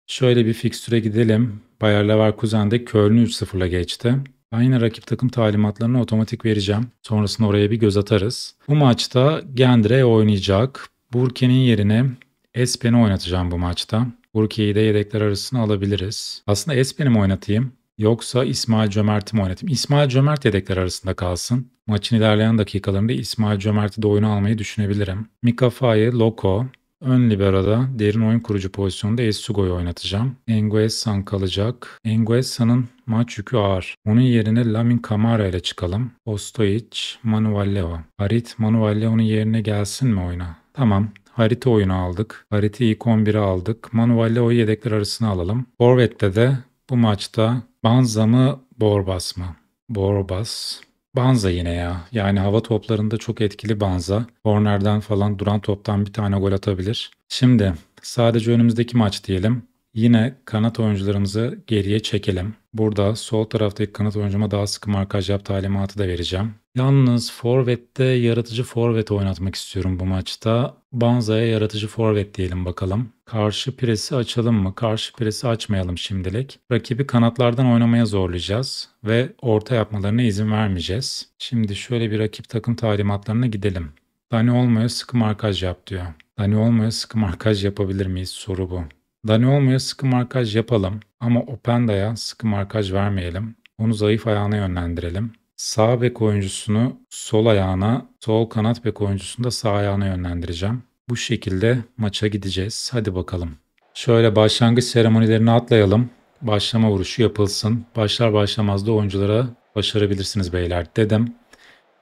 Şöyle bir fikstüre gidelim. Bayer Leverkusen de Köln'ü 3-0'la geçti. Ben yine rakip takım talimatlarını otomatik vereceğim. Sonrasında oraya bir göz atarız. Bu maçta Gendre oynayacak. Burke'nin yerine Espen'i oynatacağım bu maçta. Burke'yi de yedekler arasına alabiliriz. Aslında Espen'i mi oynatayım? Yoksa İsmail Cömert'i mi oynatayım? İsmail Cömert yedekler arasında kalsın. Maçın ilerleyen dakikalarında İsmail Cömert'i de oyuna almayı düşünebilirim. Mika Faye, Loko, Ön libero'da derin oyun kurucu pozisyonda Esugo'yu oynatacağım. Enguessan kalacak. Enguessan'ın maç yükü ağır. Onun yerine Lamin Kamara ile çıkalım. Ostoic, Manuvalleo. Harit Manuvalleo'nun yerine gelsin mi oyuna? Tamam. Harita oyunu aldık. Harita ilk 11'e aldık. Manuvalleo'yu yedekler arasına alalım. Forvet'te de bu maçta Banza mı Borbas mı? Borbas. Banza yine ya. Yani hava toplarında çok etkili Banza. Kornerden falan duran toptan bir tane gol atabilir. Şimdi sadece önümüzdeki maç diyelim. Yine kanat oyuncularımızı geriye çekelim. Burada sol taraftaki kanat oyuncuma daha sıkı markaj yap talimatı da vereceğim. Yalnız forvette yaratıcı forvet oynatmak istiyorum bu maçta. Banza'ya yaratıcı forvet diyelim bakalım. Karşı presi açalım mı? Karşı presi açmayalım şimdilik. Rakibi kanatlardan oynamaya zorlayacağız ve orta yapmalarına izin vermeyeceğiz. Şimdi şöyle bir rakip takım talimatlarına gidelim. Dani olmaya sıkı markaj yap diyor. Dani olmaya sıkı markaj yapabilir miyiz soru bu. Daniolmo'ya sıkı markaj yapalım ama Openda'ya sıkı markaj vermeyelim. Onu zayıf ayağına yönlendirelim. Sağ bek oyuncusunu sol ayağına, sol kanat bek oyuncusunu da sağ ayağına yönlendireceğim. Bu şekilde maça gideceğiz. Hadi bakalım. Şöyle başlangıç seremonilerini atlayalım. Başlama vuruşu yapılsın. Başlar başlamaz da oyunculara başarabilirsiniz beyler dedim.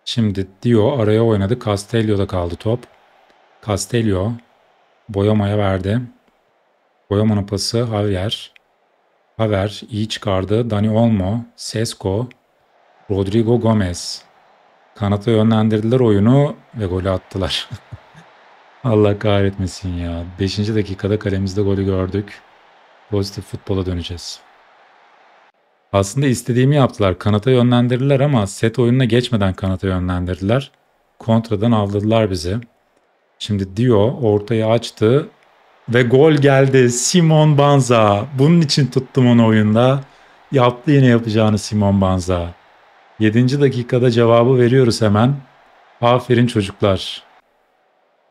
Şimdi Dio araya oynadı. Castelio'da kaldı top. Castelio boyamaya verdi. Boyaman'ın pası Javier. Haver iyi çıkardı. Dani Olmo, Sesko, Rodrigo Gomez. Kanata yönlendirdiler oyunu ve golü attılar. Allah kahretmesin ya. 5. dakikada kalemizde golü gördük. Pozitif futbola döneceğiz. Aslında istediğimi yaptılar. Kanata yönlendirdiler ama set oyununa geçmeden kanata yönlendirdiler. Kontradan aldırdılar bizi. Şimdi Dio ortayı açtı ve gol geldi. Simon Banza. Bunun için tuttum onu oyunda. Yaptı yine yapacağını Simon Banza. 7. dakikada cevabı veriyoruz hemen. Aferin çocuklar.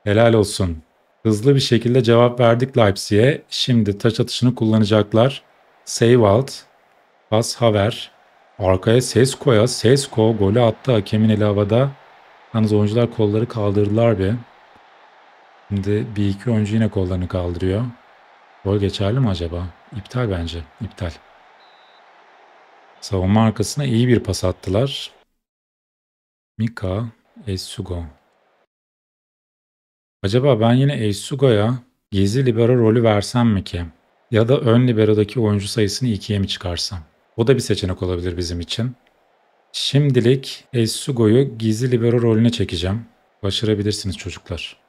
Helal olsun. Hızlı bir şekilde cevap verdik Leipzig'e. Şimdi taç atışını kullanacaklar. Save out. Pas Haver. Arkaya Sesko'ya. Sesko golü attı. Hakemin eli havada. Yalnız oyuncular kolları kaldırdılar bir. Şimdi bir iki oyuncu yine kollarını kaldırıyor. Gol geçerli mi acaba? İptal bence. İptal. Savunma arkasına iyi bir pas attılar. Mika Essugo. Acaba ben yine Esugoya gizli libero rolü versem mi ki? Ya da ön liberodaki oyuncu sayısını ikiye mi çıkarsam? Bu da bir seçenek olabilir bizim için. Şimdilik Esugoy'u gizli libero rolüne çekeceğim. Başarabilirsiniz çocuklar.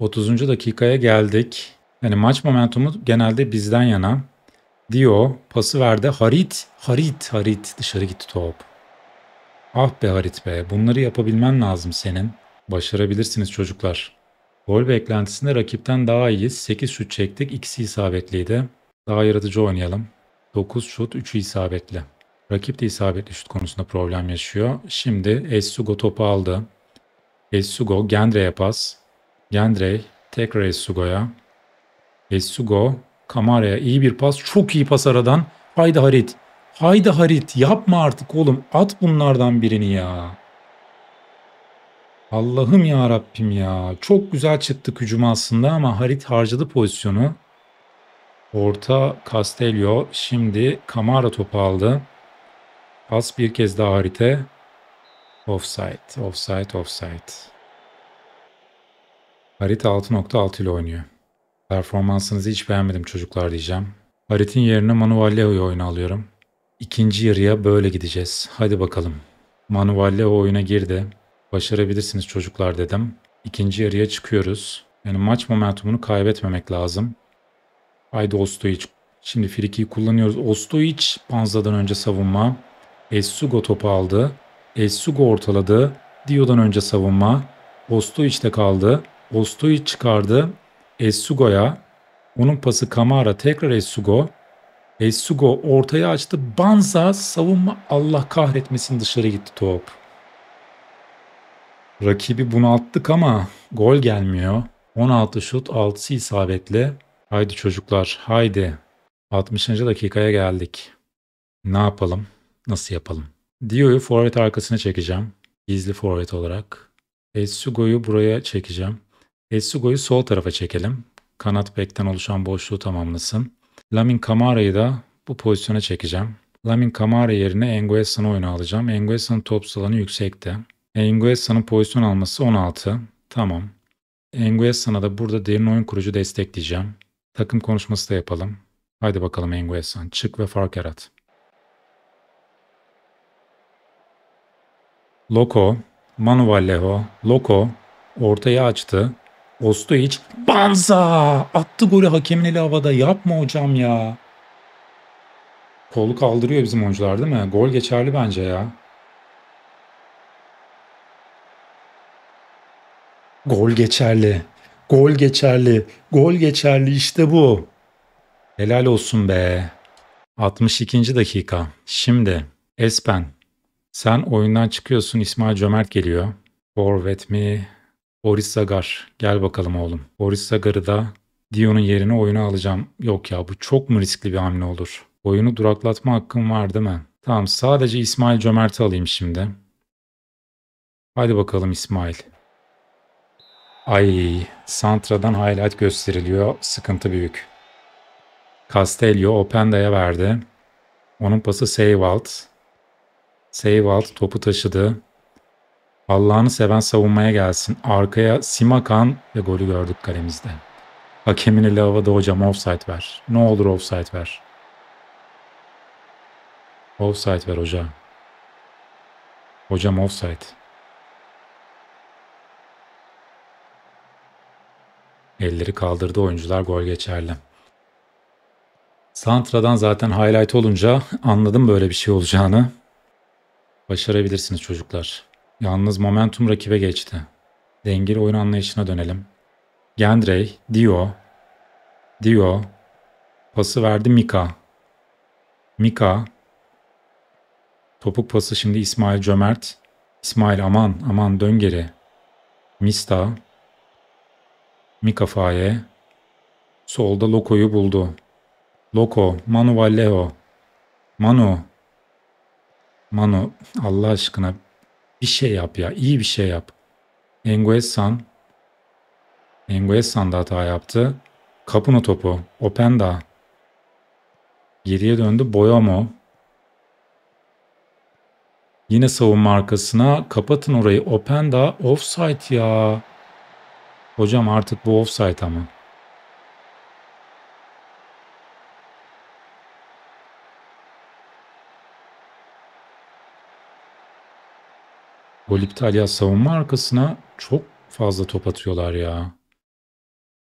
30. dakikaya geldik. Yani maç momentumu genelde bizden yana. Dio pası verdi. Harit, Harit, Harit dışarı gitti top. Ah be Harit be bunları yapabilmen lazım senin. Başarabilirsiniz çocuklar. Gol beklentisinde rakipten daha iyiyiz. 8 şut çektik. ikisi isabetliydi. Daha yaratıcı oynayalım. 9 şut 3'ü isabetli. Rakip de isabetli şut konusunda problem yaşıyor. Şimdi Esugo topu aldı. Esugo Gendre'ye pas. Gendrey tekrar Essugo'ya. Essugo Kamara'ya iyi bir pas. Çok iyi pas aradan. Haydi Harit. Haydi Harit yapma artık oğlum. At bunlardan birini ya. Allah'ım ya Rabbim ya. Çok güzel çıktık hücum aslında ama Harit harcadı pozisyonu. Orta Castelio şimdi Kamara topu aldı. Pas bir kez daha Harit'e. Offside, offside, offside. Harit 6.6 ile oynuyor. Performansınızı hiç beğenmedim çocuklar diyeceğim. Harit'in yerine Manu Vallejo'yu oyuna alıyorum. İkinci yarıya böyle gideceğiz. Hadi bakalım. Manu Vallejo oyuna girdi. Başarabilirsiniz çocuklar dedim. İkinci yarıya çıkıyoruz. Yani maç momentumunu kaybetmemek lazım. Haydi Ostojic. Şimdi Friki'yi kullanıyoruz. Ostojic Panza'dan önce savunma. Essugo topu aldı. Essugo ortaladı. Dio'dan önce savunma. Ostojic de kaldı. Ostoy çıkardı Essugo'ya. Onun pası Kamara tekrar Essugo. Essugo ortaya açtı. Banza savunma Allah kahretmesin dışarı gitti top. Rakibi bunalttık ama gol gelmiyor. 16 şut 6'sı isabetli. Haydi çocuklar haydi. 60. dakikaya geldik. Ne yapalım? Nasıl yapalım? Dio'yu forvet arkasına çekeceğim. Gizli forvet olarak. Essugo'yu buraya çekeceğim. Essugo'yu sol tarafa çekelim. Kanat bekten oluşan boşluğu tamamlasın. Lamin Kamara'yı da bu pozisyona çekeceğim. Lamin Kamara yerine Enguesa'nı oyunu alacağım. Enguesa'nın top salanı yüksekte. Enguesa'nın pozisyon alması 16. Tamam. Enguesa'na da burada derin oyun kurucu destekleyeceğim. Takım konuşması da yapalım. Haydi bakalım Enguesa. Çık ve fark yarat. Loco, Manu Vallejo, Loco ortaya açtı. Ostojic Banza attı golü hakemin eli havada yapma hocam ya. Kolu kaldırıyor bizim oyuncular değil mi? Gol geçerli bence ya. Gol geçerli. Gol geçerli. Gol geçerli işte bu. Helal olsun be. 62. dakika. Şimdi Espen sen oyundan çıkıyorsun İsmail Cömert geliyor. Forvet mi? Boris Sagar. Gel bakalım oğlum. Boris Sagar'ı da Dio'nun yerine oyuna alacağım. Yok ya bu çok mu riskli bir hamle olur? Oyunu duraklatma hakkım var değil mi? Tamam sadece İsmail Cömert'i alayım şimdi. Hadi bakalım İsmail. Ay, Santra'dan highlight gösteriliyor. Sıkıntı büyük. Castelio Openda'ya verdi. Onun pası Seyvalt. Seyvalt topu taşıdı. Allah'ını seven savunmaya gelsin. Arkaya Simakan ve golü gördük kalemizde. Hakemini lavada hocam offside ver. Ne olur offside ver. Offside ver hoca. Hocam offside. Elleri kaldırdı oyuncular gol geçerli. Santra'dan zaten highlight olunca anladım böyle bir şey olacağını. Başarabilirsiniz çocuklar. Yalnız momentum rakibe geçti. Dengeli oyun anlayışına dönelim. Gendrey, Dio, Dio, pası verdi Mika. Mika, topuk pası şimdi İsmail Cömert. İsmail aman aman dön geri. Mista, Mika Faye, solda Loko'yu buldu. Loko, Manu Vallejo, Manu, Manu Allah aşkına bir şey yap ya. iyi bir şey yap. Enguesan. Enguesan da hata yaptı. Kapuna topu. Openda. Geriye döndü. Boyamo. Yine savunma arkasına. Kapatın orayı. Openda. Offside ya. Hocam artık bu offside ama. Gol iptal savunma arkasına çok fazla top atıyorlar ya.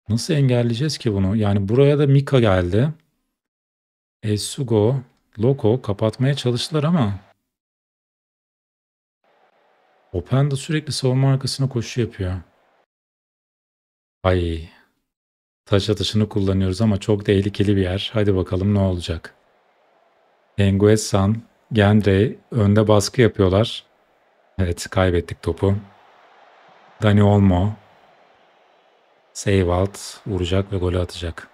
Nasıl engelleyeceğiz ki bunu? Yani buraya da Mika geldi. Esugo, Loko kapatmaya çalıştılar ama Open Openda sürekli savunma arkasına koşu yapıyor. Ay. Taş atışını kullanıyoruz ama çok tehlikeli bir yer. Hadi bakalım ne olacak. Enguesan, Gendry önde baskı yapıyorlar. Evet kaybettik topu. Dani Olmo. Save out. Vuracak ve golü atacak.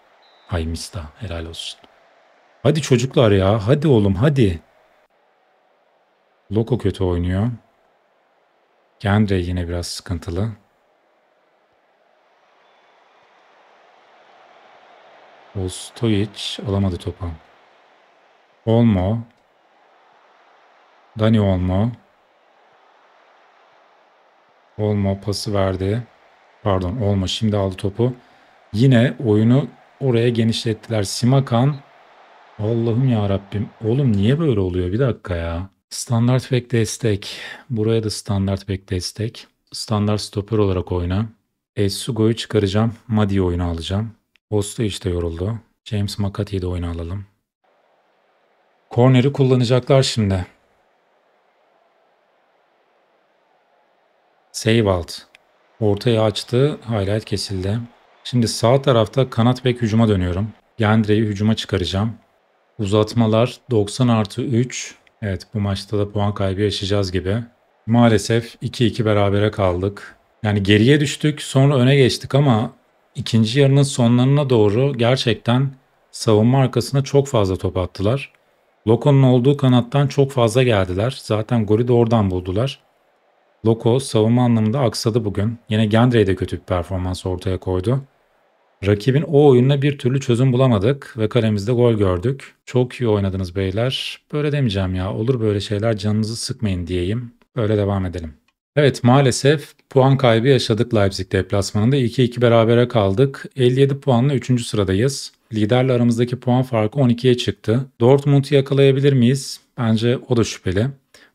Hay Mista helal olsun. Hadi çocuklar ya. Hadi oğlum hadi. Loko kötü oynuyor. Gendre yine biraz sıkıntılı. Ostojic alamadı topu. Olmo. Dani Olmo. Olma pası verdi. Pardon Olma şimdi aldı topu. Yine oyunu oraya genişlettiler. Simakan Allah'ım ya Rabbim. Oğlum niye böyle oluyor? Bir dakika ya. Standart bek destek. Buraya da standart bek destek. Standart stoper olarak oyna. Essugo'yu çıkaracağım. Madi'yi oyuna alacağım. Posta işte yoruldu. James McCarthy'yi de oyuna alalım. Korneri kullanacaklar şimdi. Save alt. Ortaya açtı. Highlight kesildi. Şimdi sağ tarafta kanat bek hücuma dönüyorum. Yandre'yi hücuma çıkaracağım. Uzatmalar 90 artı 3. Evet bu maçta da puan kaybı yaşayacağız gibi. Maalesef 2-2 berabere kaldık. Yani geriye düştük sonra öne geçtik ama ikinci yarının sonlarına doğru gerçekten savunma arkasına çok fazla top attılar. Loko'nun olduğu kanattan çok fazla geldiler. Zaten golü de oradan buldular. Loko savunma anlamında aksadı bugün. Yine Gendrey de kötü bir performans ortaya koydu. Rakibin o oyununa bir türlü çözüm bulamadık ve kalemizde gol gördük. Çok iyi oynadınız beyler. Böyle demeyeceğim ya. Olur böyle şeyler canınızı sıkmayın diyeyim. Böyle devam edelim. Evet maalesef puan kaybı yaşadık Leipzig deplasmanında. 2-2 berabere kaldık. 57 puanla 3. sıradayız. Liderle aramızdaki puan farkı 12'ye çıktı. Dortmund'u yakalayabilir miyiz? Bence o da şüpheli.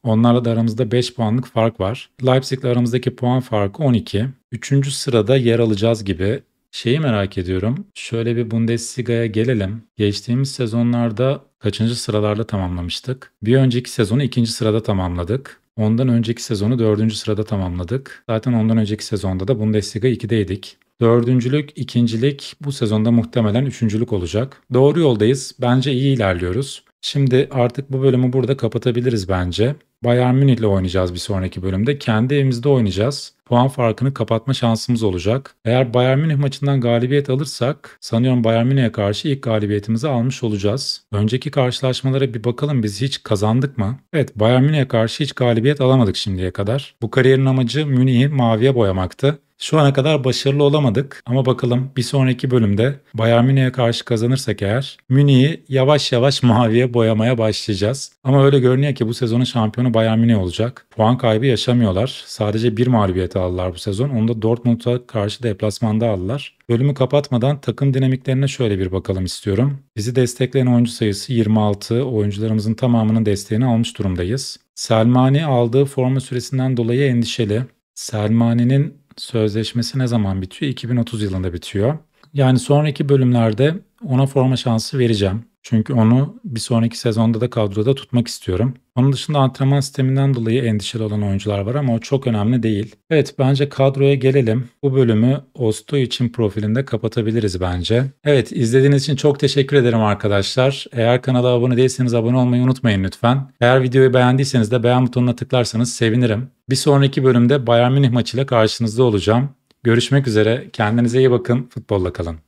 Onlarla da aramızda 5 puanlık fark var. Leipzig'le aramızdaki puan farkı 12. Üçüncü sırada yer alacağız gibi. Şeyi merak ediyorum. Şöyle bir Bundesliga'ya gelelim. Geçtiğimiz sezonlarda kaçıncı sıralarda tamamlamıştık? Bir önceki sezonu ikinci sırada tamamladık. Ondan önceki sezonu dördüncü sırada tamamladık. Zaten ondan önceki sezonda da Bundesliga 2'deydik. Dördüncülük, ikincilik bu sezonda muhtemelen üçüncülük olacak. Doğru yoldayız. Bence iyi ilerliyoruz. Şimdi artık bu bölümü burada kapatabiliriz bence. Bayern Münih'le oynayacağız bir sonraki bölümde. Kendi evimizde oynayacağız puan farkını kapatma şansımız olacak. Eğer Bayern Münih maçından galibiyet alırsak sanıyorum Bayern Münih'e karşı ilk galibiyetimizi almış olacağız. Önceki karşılaşmalara bir bakalım biz hiç kazandık mı? Evet Bayern Münih'e karşı hiç galibiyet alamadık şimdiye kadar. Bu kariyerin amacı Münih'i maviye boyamaktı. Şu ana kadar başarılı olamadık ama bakalım bir sonraki bölümde Bayern Münih'e karşı kazanırsak eğer Münih'i yavaş yavaş maviye boyamaya başlayacağız. Ama öyle görünüyor ki bu sezonun şampiyonu Bayern Münih olacak. Puan kaybı yaşamıyorlar. Sadece bir mağlubiyet farkla aldılar bu sezon. Onu da Dortmund'a karşı deplasmanda aldılar. Bölümü kapatmadan takım dinamiklerine şöyle bir bakalım istiyorum. Bizi destekleyen oyuncu sayısı 26. Oyuncularımızın tamamının desteğini almış durumdayız. Selmani aldığı forma süresinden dolayı endişeli. Selmani'nin sözleşmesi ne zaman bitiyor? 2030 yılında bitiyor. Yani sonraki bölümlerde ona forma şansı vereceğim. Çünkü onu bir sonraki sezonda da kadroda tutmak istiyorum. Onun dışında antrenman sisteminden dolayı endişeli olan oyuncular var ama o çok önemli değil. Evet bence kadroya gelelim. Bu bölümü Osto için profilinde kapatabiliriz bence. Evet izlediğiniz için çok teşekkür ederim arkadaşlar. Eğer kanala abone değilseniz abone olmayı unutmayın lütfen. Eğer videoyu beğendiyseniz de beğen butonuna tıklarsanız sevinirim. Bir sonraki bölümde Bayern Münih maçıyla karşınızda olacağım. Görüşmek üzere. Kendinize iyi bakın. Futbolla kalın.